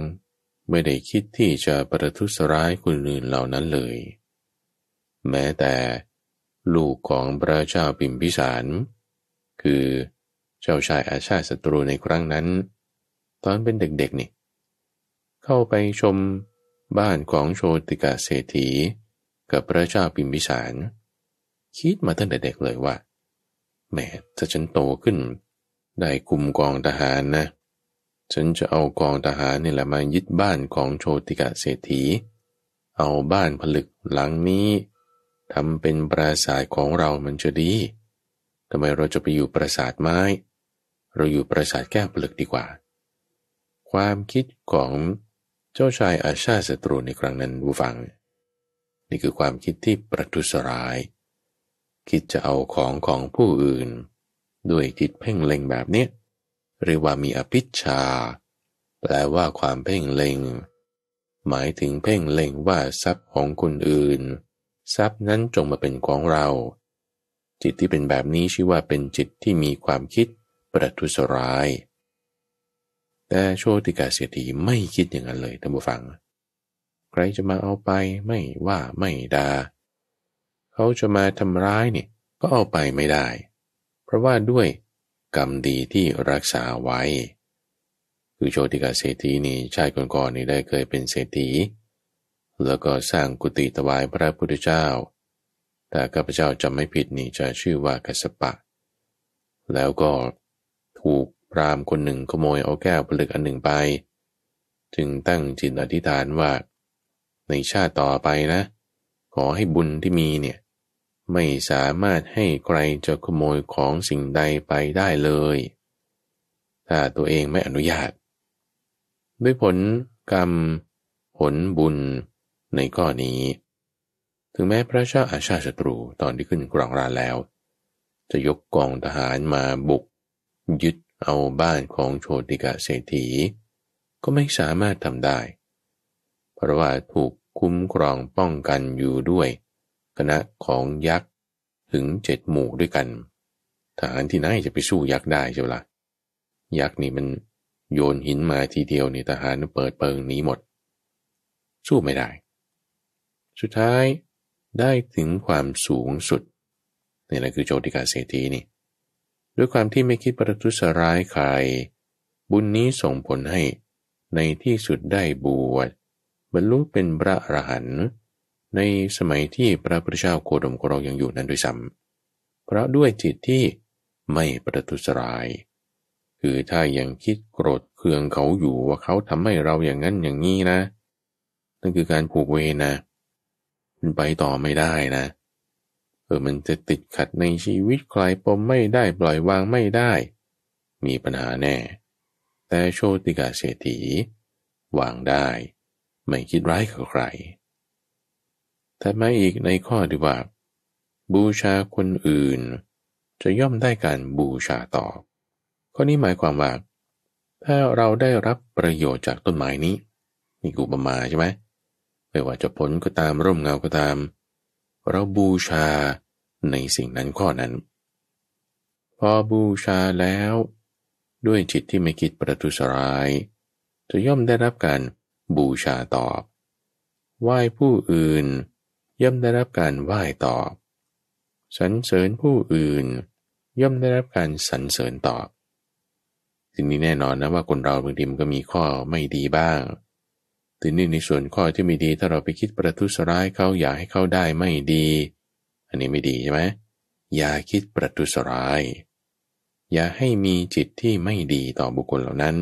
A: ไม่ได้คิดที่จะประทุษร้ายคนอื่นเหล่านั้นเลย แม้แต่ลูกของพระเจ้าปิมพิสาร คือเจ้าชายอาชาติศัตรูในครั้งนั้น ตอนเป็นเด็กๆนี่ เข้าไปชมบ้านของโชติกาเศรษฐีกับพระเจ้าพิมพิสาร คิดมาตั้งแต่เด็กเลยว่า แมมถ้าฉันโตขึ้น ได้คุมกองทหารนะ ฉันจะเอากองทหารนี่แหละมายึดบ้านของโชติกาเศรษฐีเอาบ้านผลึกหลังนี้ทำเป็นปราสาทของเรามันจะดีทำไมเราจะไปอยู่ปราสาทไม้ เราอยู่ปราสาทแก้วผลึกดีกว่า ความคิดของเจ้าชายอาชาติศัตรูในครั้งนั้นผู้ฟัง นี่คือความคิดที่ประทุษร้าย คิดจะเอาของของผู้อื่น ด้วยจิตเพ่งเล็งแบบนี้เรียกว่ามีอภิชาแปลว่าความเพ่งเล็ง หมายถึงเพ่งเล็งว่าทรัพย์ของคนอื่น ทรัพย์นั้นจงมาเป็นของเรา จิตที่เป็นแบบนี้ชื่อว่าเป็นจิตที่มีความคิดประทุษร้ายแต่โชติกาเสรษถีไม่คิดอย่างนั้นเลยท่านผู้ฟัง ใครจะมาเอาไปไม่ว่าไม่ดา่าเขาจะมาทำร้ายเนี่ยก็เอาไปไม่ได้ เพราะว่าด้วยกรรมดีที่รักษาไว้ คือโชติกาเศรษฐีนี่ชาคนก่อนๆนี่ได้เคยเป็นเศรษฐี แล้วก็สร้างกุฏิถวายพระพุทธเจ้า แต่ข้าพเจ้าจำไม่ผิดนี่จะชื่อว่ากัสปะ แล้วก็ถูกพรามคนหนึ่งขโมยเอาแก้วผลึกอันหนึ่งไป จึงตั้งจิตอธิษฐานว่า ในชาติต่อไปนะ ขอให้บุญที่มีเนี่ย ไม่สามารถให้ใครจะขโมยของสิ่งใดไปได้เลย ถ้าตัวเองไม่อนุญาต ด้วยผลกรรม ผลบุญในข้อนี้ ถึงแม้พระเจ้าอาชาศัตรูตอนที่ขึ้นกรองราแล้ว จะยกกองทหารมาบุกยึดเอาบ้านของโชติกะเศรษฐี ก็ไม่สามารถทำได้ เพราะว่าถูกคุ้มครองป้องกันอยู่ด้วยคณะของยักษ์ถึงเจ็ดหมู่ด้วยกันทหารที่ไหนจะไปสู้ยักษ์ได้ใช่ไหมละ่ะยักษ์นี่มันโยนหินมาทีเดียวนี่ทหารเปิดเปิงหนีหมด สู้ไม่ได้ สุดท้ายได้ถึงความสูงสุดนี่แหละคือโจติกาเศรษฐีนี่ด้วยความที่ไม่คิดประทุษร้ายใคร บุญนี้ส่งผลให้ในที่สุดได้บวช บรรลุเป็นพระอรหันต์ในสมัยที่พระพุทธเจ้าโคดมโกรองยังอยู่นั้นด้วยซ้ำเพราะด้วยจิตที่ไม่ประทุษร้ายคือถ้ายังคิดโกรธเคืองเขาอยู่ว่าเขาทำให้เราอย่างนั้นอย่างนี้นะ นั่นคือการผูกเวนะมันไปต่อไม่ได้นะเออมันจะติดขัดในชีวิตคลายปมไม่ได้ปล่อยวางไม่ได้ มีปัญหาแน่ แต่โชติกาเศรษฐี วางได้ ไม่คิดร้ายกับใครแต่มาอีกในข้อที่ว่า บูชาคนอื่น จะย่อมได้การบูชาตอบ ข้อนี้หมายความว่า ถ้าเราได้รับประโยชน์จากต้นไม้นี้นี่กูประมาใช่ไหมไม่ว่าจะผลก็ตามร่มเงาก็ตามเราบูชาในสิ่งนั้นข้อนั้น พอบูชาแล้ว ด้วยจิตที่ไม่คิดประทุษร้าย จะย่อมได้รับการบูชาตอบ ไหว้ผู้อื่นย่อมได้รับการไหว้ตอบ สรรเสริญผู้อื่นย่อมได้รับการสรรเสริญตอบทีนี้แน่นอนนะว่าคนเราบางทีมันก็มีข้อไม่ดีบ้างื่นี่ในส่วนข้อที่ไม่ดี ถ้าเราไปคิดประทุษร้ายเขาอยากให้เขาได้ไม่ดี อันนี้ไม่ดีใช่ไหมอย่าคิดประทุษร้าย อย่าให้มีจิตที่ไม่ดีต่อบุคคลเหล่านั้น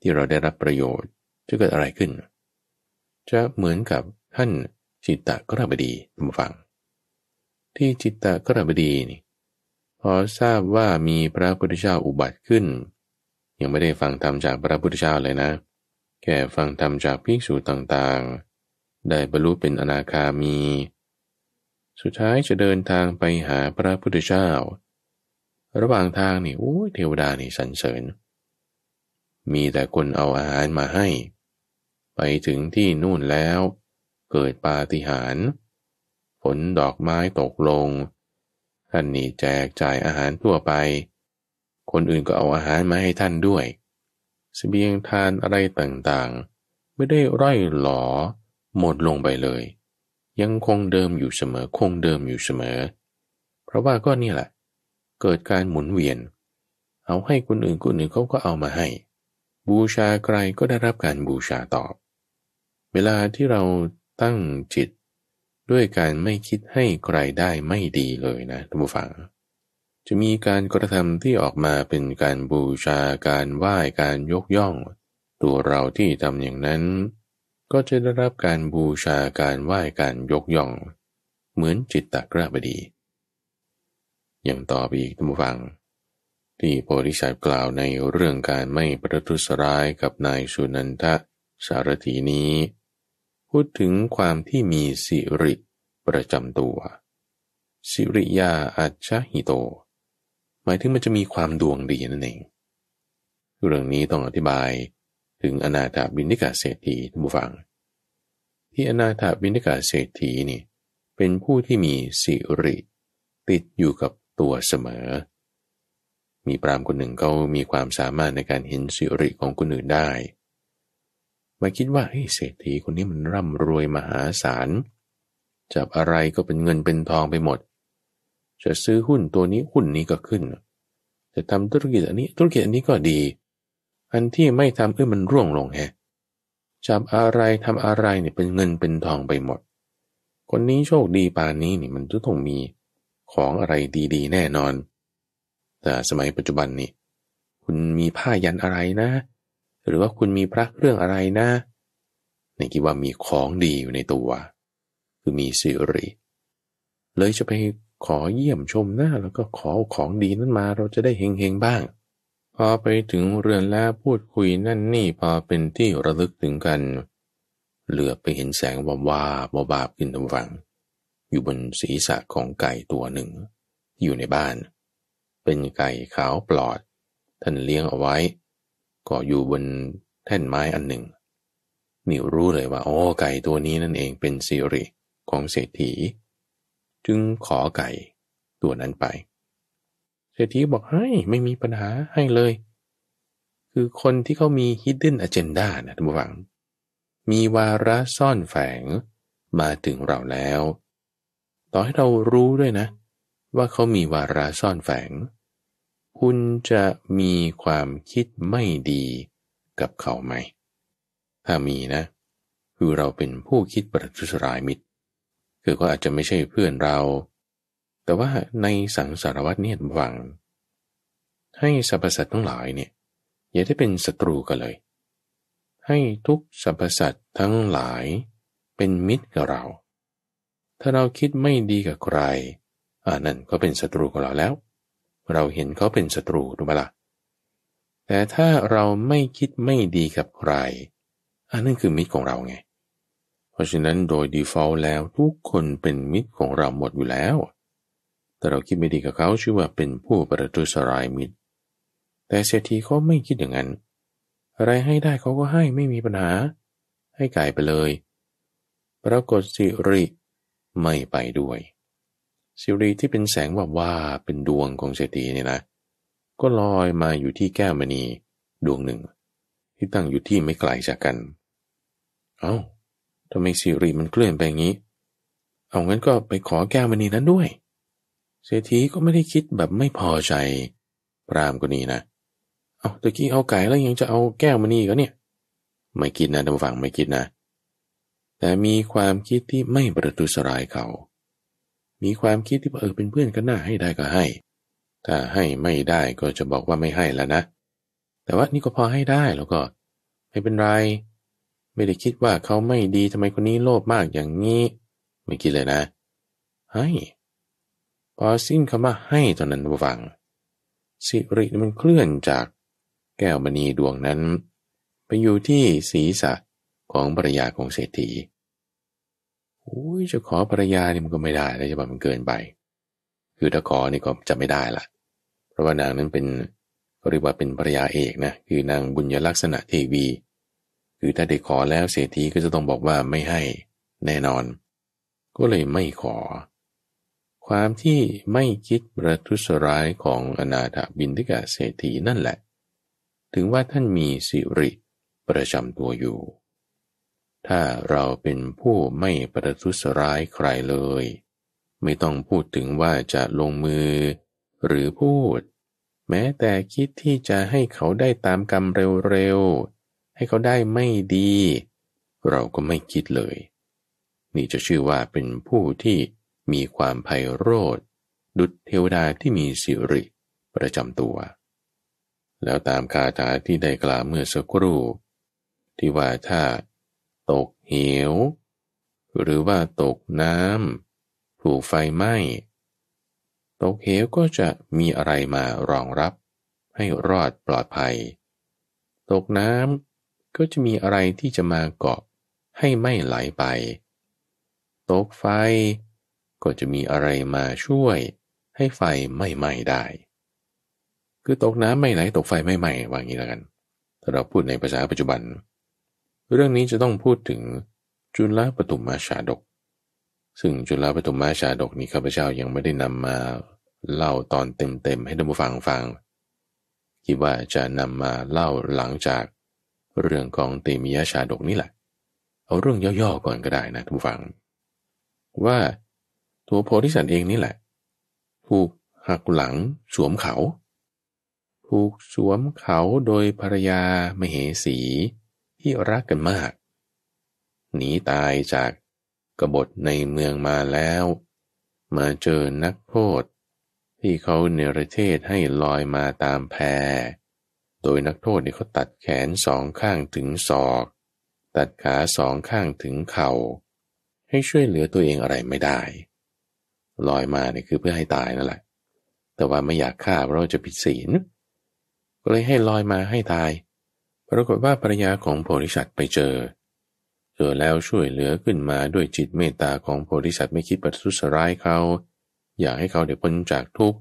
A: ที่เราได้รับประโยชน์จะเกิดอะไรขึ้น จะเหมือนกับท่านจิตตะกระบดีทุกฟัง ที่จิตตะกระบดีนี่พอทราบว่ามีพระพุทธเจ้าอุบัติขึ้น ยังไม่ได้ฟังธรรมจากพระพุทธเจ้าเลยนะเแก่ฟังธรรมจากภิกษุต่างๆ ได้บรรลุเป็นอนาคามี สุดท้ายจะเดินทางไปหาพระพุทธเจ้า ระหว่างทางนี่โอ้ยเทวดานี่สรรเสริญมีแต่คนเอาอาหารมาให้ ไปถึงที่นู่นแล้ว เกิดปาฏิหาริย์ผลดอกไม้ตกลงท่านนี่แจกจ่ายอาหารทั่วไป คนอื่นก็เอาอาหารมาให้ท่านด้วยสเบียงทานอะไรต่างๆ ไม่ได้ร่อยหลอ หมดลงไปเลย ยังคงเดิมอยู่เสมอคงเดิมอยู่เสมอ เพราะว่าก็นี่แหละ เกิดการหมุนเวียน เอาให้คนอื่นคนอื่นเขาก็เอามาให้ บูชาใคร ก็ได้รับการบูชาตอบ เวลาที่เราตั้งจิต ด้วยการไม่คิดให้ใครได้ไม่ดีเลยนะท่านผู้ฟังจะมีการกระทำที่ออกมาเป็นการบูชาการไหว้การยกย่อง ตัวเราที่ทำอย่างนั้น ก็จะได้รับการบูชาการไหว้การยกย่อง เหมือนจิตตกราบดี อย่างต่อไปอีกท่านผู้ฟัง ที่โพธิสัยกล่าวในเรื่องการไม่ประทุษร้ายกับนายสุนันทะสารถีนี้ พูดถึงความที่มีสิริประจำตัวสิริยาอัจฉหิโตหมายถึงมันจะมีความดวงดีนั่นเอง เรื่องนี้ต้องอธิบายถึงอนาถาบินิกาเศรษฐีท่านผู้ฟังที่อนาถาบินิกาเศรษฐีนี่ เป็นผู้ที่มีสิริติดอยู่กับตัวเสมอ มีปรามคนหนึ่งเขามีความสามารถในการเห็นสิริของคนอื่นได้มาคิดว่าเฮ้ยเศรษฐีคนนี้มันร่ำรวยมหาศาล จับอะไรก็เป็นเงินเป็นทองไปหมดจะซื้อหุ้นตัวนี้หุ้นนี้ก็ขึ้น จะทำธุรกิจอันนี้ธุรกิจอันนี้ก็ดี อันที่ไม่ทำเออมันร่วงลงแฮะจับอะไรทำอะไรเนี่ยเป็นเงินเป็นทองไปหมด คนนี้โชคดีป่านนี้นี่มันจะต้องมีของอะไรดี ๆ แน่นอน แต่สมัยปัจจุบันนี่คุณมีผ้ายันอะไรนะ หรือว่าคุณมีพระเครื่องอะไรนะ ในี่คิดว่ามีของดีอยู่ในตัวคือมีสิริ เลยจะไปขอเยี่ยมชมหน้าแล้วก็ขอของดีนั้นมาเราจะได้เฮงๆบ้าง พอไปถึงเรือนแล้วพูดคุยนั่นนี่พอเป็นที่ระลึกถึงกันเหลือไปเห็นแสงวาวาบบาบขึ้นทำงฝังอยู่บนศีรษะของไก่ตัวหนึ่งอยู่ในบ้าน เป็นไก่ขาวปลอด ท่านเลี้ยงเอาไว้ ก็อยู่บนแท่นไม้อันหนึ่งนิวรู้เลยว่า โอ้ไก่ตัวนี้นั่นเองเป็นสิริของเศรษฐีจึงขอไก่ตัวนั้นไป เศรษฐีบอกให้ไม่มีปัญหาให้เลย คือคนที่เขามี hidden agenda นะท่านผู้ฟัง มีวาระซ่อนแฝงมาถึงเราแล้ว ต่อให้เรารู้ด้วยนะ ว่าเขามีวาระซ่อนแฝง คุณจะมีความคิดไม่ดีกับเขาไหม ถ้ามีนะ คือเราเป็นผู้คิดประทุษร้ายมิตรคือก็อาจจะไม่ใช่เพื่อนเรา แต่ว่าในสังสารวัตเนี่ยหวัง ให้สรรพสัตว์ทั้งหลายเนี่ยอย่าได้เป็นศัตรูกันเลย ให้ทุกสรรพสัตว์ทั้งหลายเป็นมิตรกับเรา ถ้าเราคิดไม่ดีกับใครอ่านั่นก็เป็นศัตรูกับเราแล้ว เราเห็นเขาเป็นศัตรูถูกไหมละ่ะ แต่ถ้าเราไม่คิดไม่ดีกับใคร อันนั้นคือมิตรของเราไงเพราะฉะนั้นโดย default แล้วทุกคนเป็นมิตรของเราหมดอยู่แล้ว แต่เราคิดไม่ดีกับเขาชื่อว่าเป็นผู้ประทุษรายมิตร แต่เศรษฐีเขาไม่คิดอย่างนั้น อะไรให้ได้เขาก็ให้ไม่มีปัญหา ให้กายไปเลย ปรากฏสิริไม่ไปด้วย สิริที่เป็นแสงว่าว่าเป็นดวงของเศรษฐีเนี่ยนะ ก็ลอยมาอยู่ที่แก้วมณี ดวงหนึ่ง ที่ตั้งอยู่ที่ไม่ไกลจากกัน เอา้าทำไมสิริมันเคลื่อนไปอย่างนี้ เอางั้นก็ไปขอแก้วมณีนั้นด้วยเศรษฐีก็ไม่ได้คิดแบบไม่พอใจพรามก็นี้นะ เอาตะกี้เอาไก่แล้วยังจะเอาแก้วมณีก็เนี่ย ไม่คิดนะท่านฟังไม่คิดนะ แต่มีความคิดที่ไม่ประทุษร้ายเขา มีความคิดที่เออเป็นเพื่อนกันหน้าให้ได้ก็ให้ ถ้าให้ไม่ได้ก็จะบอกว่าไม่ให้แล้วนะ แต่ว่านี่ก็พอให้ได้แล้วก็ไม่เป็นไรไม่ได้คิดว่าเขาไม่ดีทำไมคนนี้โลภมากอย่างนี้ ไม่คิดเลยนะให้พอสิ้นคำว่าให้ตอนนั้นฟัง สิริมันเคลื่อนจากแก้วมณีดวงนั้น ไปอยู่ที่ศีรษะของภรรยาของเศรษฐีโอ้ยจะขอภรรยาเนี่ยมันก็ไม่ได้ แล้วจะบอกมันเกินไปคือถ้าขอนี่ก็จะไม่ได้ละเพราะว่านางนั้นเป็นเรียกว่าเป็นภรรยาเอกนะคือนางบุญยลักษณะเทวีคือถ้าได้ขอแล้วเศรษฐีก็จะต้องบอกว่าไม่ให้แน่นอน ก็เลยไม่ขอ ความที่ไม่คิดประทุษร้ายของอนาถบินทิกะเศรษฐีนั่นแหละ ถึงว่าท่านมีสิริประจำตัวอยู่ ถ้าเราเป็นผู้ไม่ประทุษร้ายใครเลย ไม่ต้องพูดถึงว่าจะลงมือหรือพูด แม้แต่คิดที่จะให้เขาได้ตามกรรมเร็ว ๆให้เขาได้ไม่ดี เราก็ไม่คิดเลย นี่จะชื่อว่าเป็นผู้ที่มีความภัยโรธดุจเทวดาที่มีสิริประจำตัว แล้วตามคาถาที่ได้กล่าวเมื่อสักครู่ ที่ว่าถ้า ตกเหวหรือว่าตกน้ำถูกไฟไหม้ตกเหวก็จะมีอะไรมารองรับ ให้รอดปลอดภัย ตกน้ำก็จะมีอะไรที่จะมาเกาะให้ไม่ไหลไป ตกไฟก็จะมีอะไรมาช่วยให้ไฟไม่ไหม้ได้ คือตกน้ำไม่ไหลตกไฟไม่ไหม้ ว่างี้แล้วกันถ้าเราพูดในภาษาปัจจุบัน เรื่องนี้จะต้องพูดถึงจุลปฐุมาชาดก ซึ่งจุลปฐุมาชาดกนี้ข้าพเจ้ายังไม่ได้นำมาเล่าตอนเต็มๆให้ท่านผู้ฟังฟัง คิดว่าจะนำมาเล่าหลังจากเรื่องของเตมียชาดกนี่แหละ เอาเรื่องย่อๆก่อนก็ได้นะทุกฝัง ว่าตัวโพธิสัตว์เองนี่แหละถูกหักหลังสวมเขาถูกสวมเขาโดยภรรยามเหสี ที่รักกันมาก หนีตายจากกบฏในเมืองมาแล้ว มาเจอนักโทษที่เขาเนรเทศให้ลอยมาตามแพรโดยนักโทษนี่เขาตัดแขนสองข้างถึงศอก ตัดขาสองข้างถึงเขา่า ให้ช่วยเหลือตัวเองอะไรไม่ได้ ลอยมาเนี่ยคือเพื่อให้ตายนั่นแหละ แต่ว่าไม่อยากฆ่าเพราะจะผิดศีลก็เลยให้ลอยมาให้ตาย ปรากฏว่าภรรยาของโพธิสัตว์ไปเจอเจอแล้วช่วยเหลือขึ้นมาด้วยจิตเมตตาของโพธิสัตว์ไม่คิดประทุษร้ายเขา อยากให้เขาเดี๋ยวพ้นจากทุกข์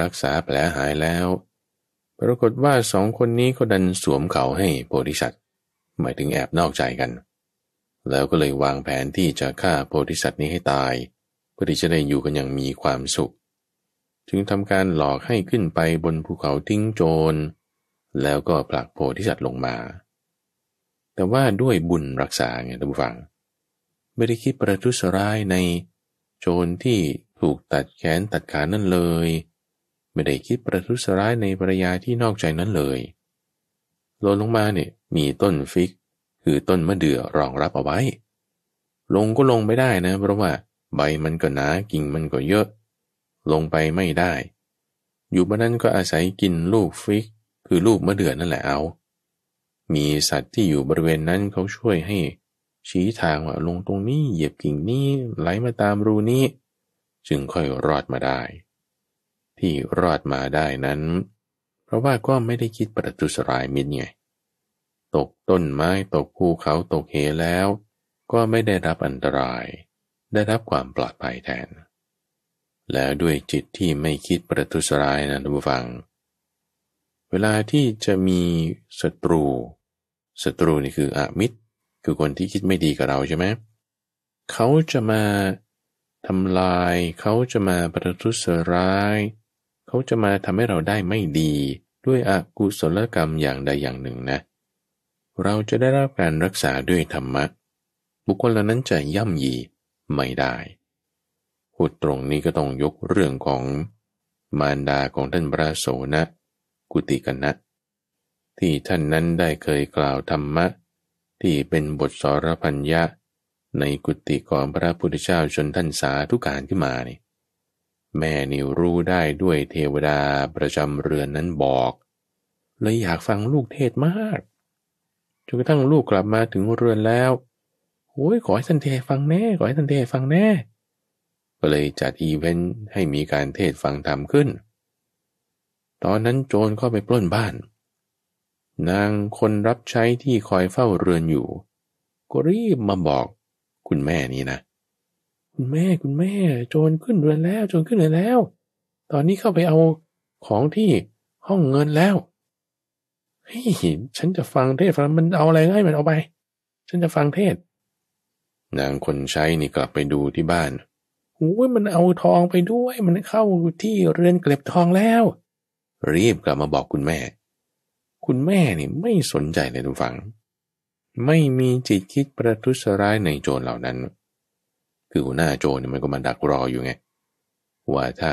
A: รักษาแผลหายแล้วปรากฏว่าสองคนนี้ก็ดันสวมเขาให้โพธิสัตว์หมายถึงแอบนอกใจกัน แล้วก็เลยวางแผนที่จะฆ่าโพธิสัตว์นี้ให้ตายเพื่อที่จะได้อยู่กันอย่างมีความสุข จึงทำการหลอกให้ขึ้นไปบนภูเขาทิ้งโจร แล้วก็ผลักโพธิสัตว์ลงมา แต่ว่าด้วยบุญรักษาไงท่านผู้ฟัง ไม่ได้คิดประทุษร้ายในโจรที่ถูกตัดแขนตัดขานั่นเลยไม่ได้คิดประทุษร้ายในภรยาที่นอกใจนั้นเลย ลงนลงมาเนี่ยมีต้นฟิกคือต้นมะเดื่อรองรับเอาไว้ ลงก็ลงไม่ได้นะเพราะว่าใบมันก็หนากิ่งมันก็เยอะ ลงไปไม่ได้ อยู่บนนั้นก็อาศัยกินลูกฟิกคือลูกมะเดื่อนั่นแหละเอา มีสัตว์ที่อยู่บริเวณนั้นเขาช่วยให้ชี้ทางว่าลงตรงนี้เหยียบกิ่งนี้ไหลมาตามรูนี้ จึงค่อยรอดมาได้ที่รอดมาได้นั้น เพราะว่าก็ไม่ได้คิดประทุษร้ายมิตรไง ตกต้นไม้ ตกภูเขา ตกเหแล้ว ก็ไม่ได้รับอันตราย ได้รับความปลอดภัยแทน แล้วด้วยจิตที่ไม่คิดประทุษร้ายนะทุกน้ฟัง เวลาที่จะมีศัตรูศัตรูนี่คืออมิตร คือคนที่คิดไม่ดีกับเราใช่ไหมเขาจะมาทำลายเขาจะมาประทุษร้ายเขาจะมาทำให้เราได้ไม่ดีด้วยอกุศลกรรมอย่างใดอย่างหนึ่งนะ เราจะได้รับการรักษาด้วยธรรมะบุคคลเหล่านั้นจะย่ำยีไม่ได้พูดตรงนี้ก็ต้องยกเรื่องของมารดาของท่านพระโสนะกุติกันนะที่ท่านนั้นได้เคยกล่าวธรรมะ ที่เป็นบทสรพัญญะในกุติของพระพุทธเจ้าจนท่านสาธุการขึ้นมานี่แม่นิรู้ได้ด้วยเทวดาประจำเรือนนั้นบอกเลยอยากฟังลูกเทศมากจนกระทั่งลูกกลับมาถึงเรือนแล้วโอ้ยขอให้ท่านเทศฟังแน่ ขอให้ท่านเทศฟังแน่ ก็เลยจัดอีเวนต์ให้มีการเทศฟังธรรมขึ้น ตอนนั้นโจรเข้าไปปล้นบ้าน นางคนรับใช้ที่คอยเฝ้าเรือนอยู่ ก็รีบมาบอกคุณแม่นี่นะคุณแม่คุณแม่ โจรขึ้นเรือนแล้วโจรขึ้นเรือนแล้ว ตอนนี้เข้าไปเอาของที่ห้องเงินแล้วเฮ้ยฉันจะฟังเทศฟังมันเอาอะไรง่ายมันเอาไป ฉันจะฟังเทศนางคนใช้นี่กลับไปดูที่บ้านโอ้ยมันเอาทองไปด้วยมันเข้าที่เรือนเก็บทองแล้วรีบกลับมาบอกคุณแม่ คุณแม่นี่ไม่สนใจเลยทุกฝัง ไม่มีจิตคิดประทุษร้ายในโจรเหล่านั้นคือหัวหน้าโจรมันก็มาดักรออยู่ไง ว่าถ้า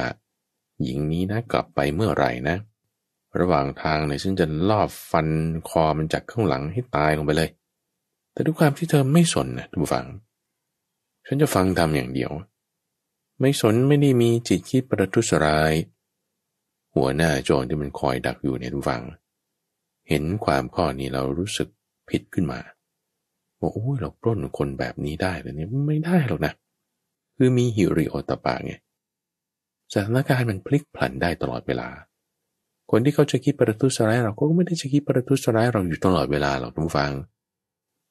A: หญิงนี้นะกลับไปเมื่อไหร่นะ ระหว่างทางเนี่ยซึ่งจะลอบฟันคอมันจากข้างหลังให้ตายลงไปเลย แต่ด้วยความที่เธอไม่สนนะทุกฝัง ฉันจะฟังทำอย่างเดียว ไม่สนไม่ได้มีจิตคิดประทุษร้าย หัวหน้าโจรที่มันคอยดักอยู่เนี่ยทุกฝัง เห็นความข้อนี้เรารู้สึกผิดขึ้นมาว่าโอ้ยเราปล้นคนแบบนี้ได้เลยเนี่ยไม่ได้หรอกนะเคือมีหิริโอตปาไงสถานการณ์มันพลิกผันได้ตลอดเวลา คนที่เขาจะคิดประทุษร้ายเราก็ไม่ได้จะคิดประทุษร้ายเราอยู่ตลอดเวลาหรอกทุกฟัง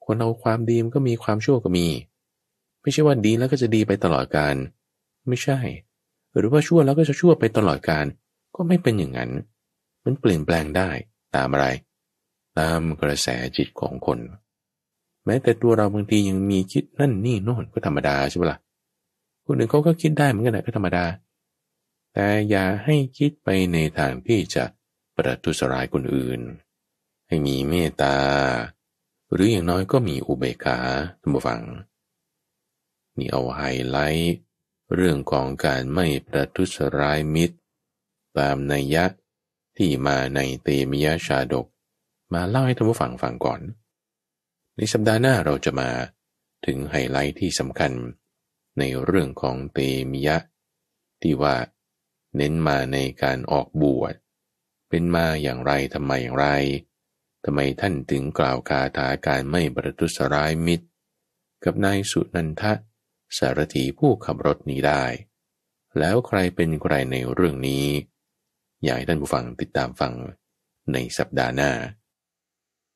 A: คนเอาความดีมันก็มีความชั่วก็มี ไม่ใช่ว่าดีแล้วก็จะดีไปตลอดการ ไม่ใช่ หรือว่าชั่วแล้วก็จะชั่วไปตลอดการ ก็ไม่เป็นอย่างนั้น มันเปลี่ยนแปลงได้ตามอะไร ตามกระแสจิตของคน แม้แต่ตัวเราบางทียังมีคิดนั่นนี่โน่นก็ธรรมดาใช่ไหมละ่ะคนอื่นเขาก็คิดได้เหมือนกันนะก็ธรรมดา แต่อย่าให้คิดไปในทางที่จะประทุษร้ายคนอื่น ให้มีเมตตา หรืออย่างน้อยก็มีอุเบกขาทุกฝังนี่เอาไฮไลท์เรื่องของการไม่ประทุษร้ายมิตร ตามนัยยะที่มาในเตมิยชาดกมาเล่าให้ทุกฝังฟังก่อน ในสัปดาห์หน้าเราจะมาถึงไฮไลท์ที่สำคัญในเรื่องของเตมิยะ ที่ว่า เน้นมาในการออกบวชเป็นมาอย่างไรทำไมอย่างไรทำไมท่านถึงกล่าวคาถาการไม่ประทุษร้ายมิตร กับนายสุนันทะสารถีผู้ขับรถนี้ได้ แล้วใครเป็นใครในเรื่องนี้ อยากให้ท่านผู้ฟังติดตามฟังในสัปดาห์หน้า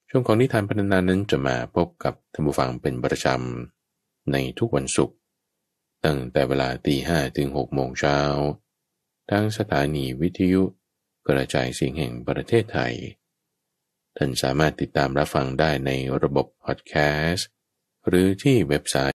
A: ช่วงของนิทานพัฒนานั้นจะมาพบกับท่านผู้ฟังเป็นประจำในทุกวันศุกร์ตั้งแต่เวลาตีห้ถึงหกโมงเช้าทั้งสถานีวิทยุ กระจายเสียงแห่งประเทศไทย ท่านสามารถติดตามรับฟังได้ในระบบพอดแคสต์ หรือที่เว็บไซต์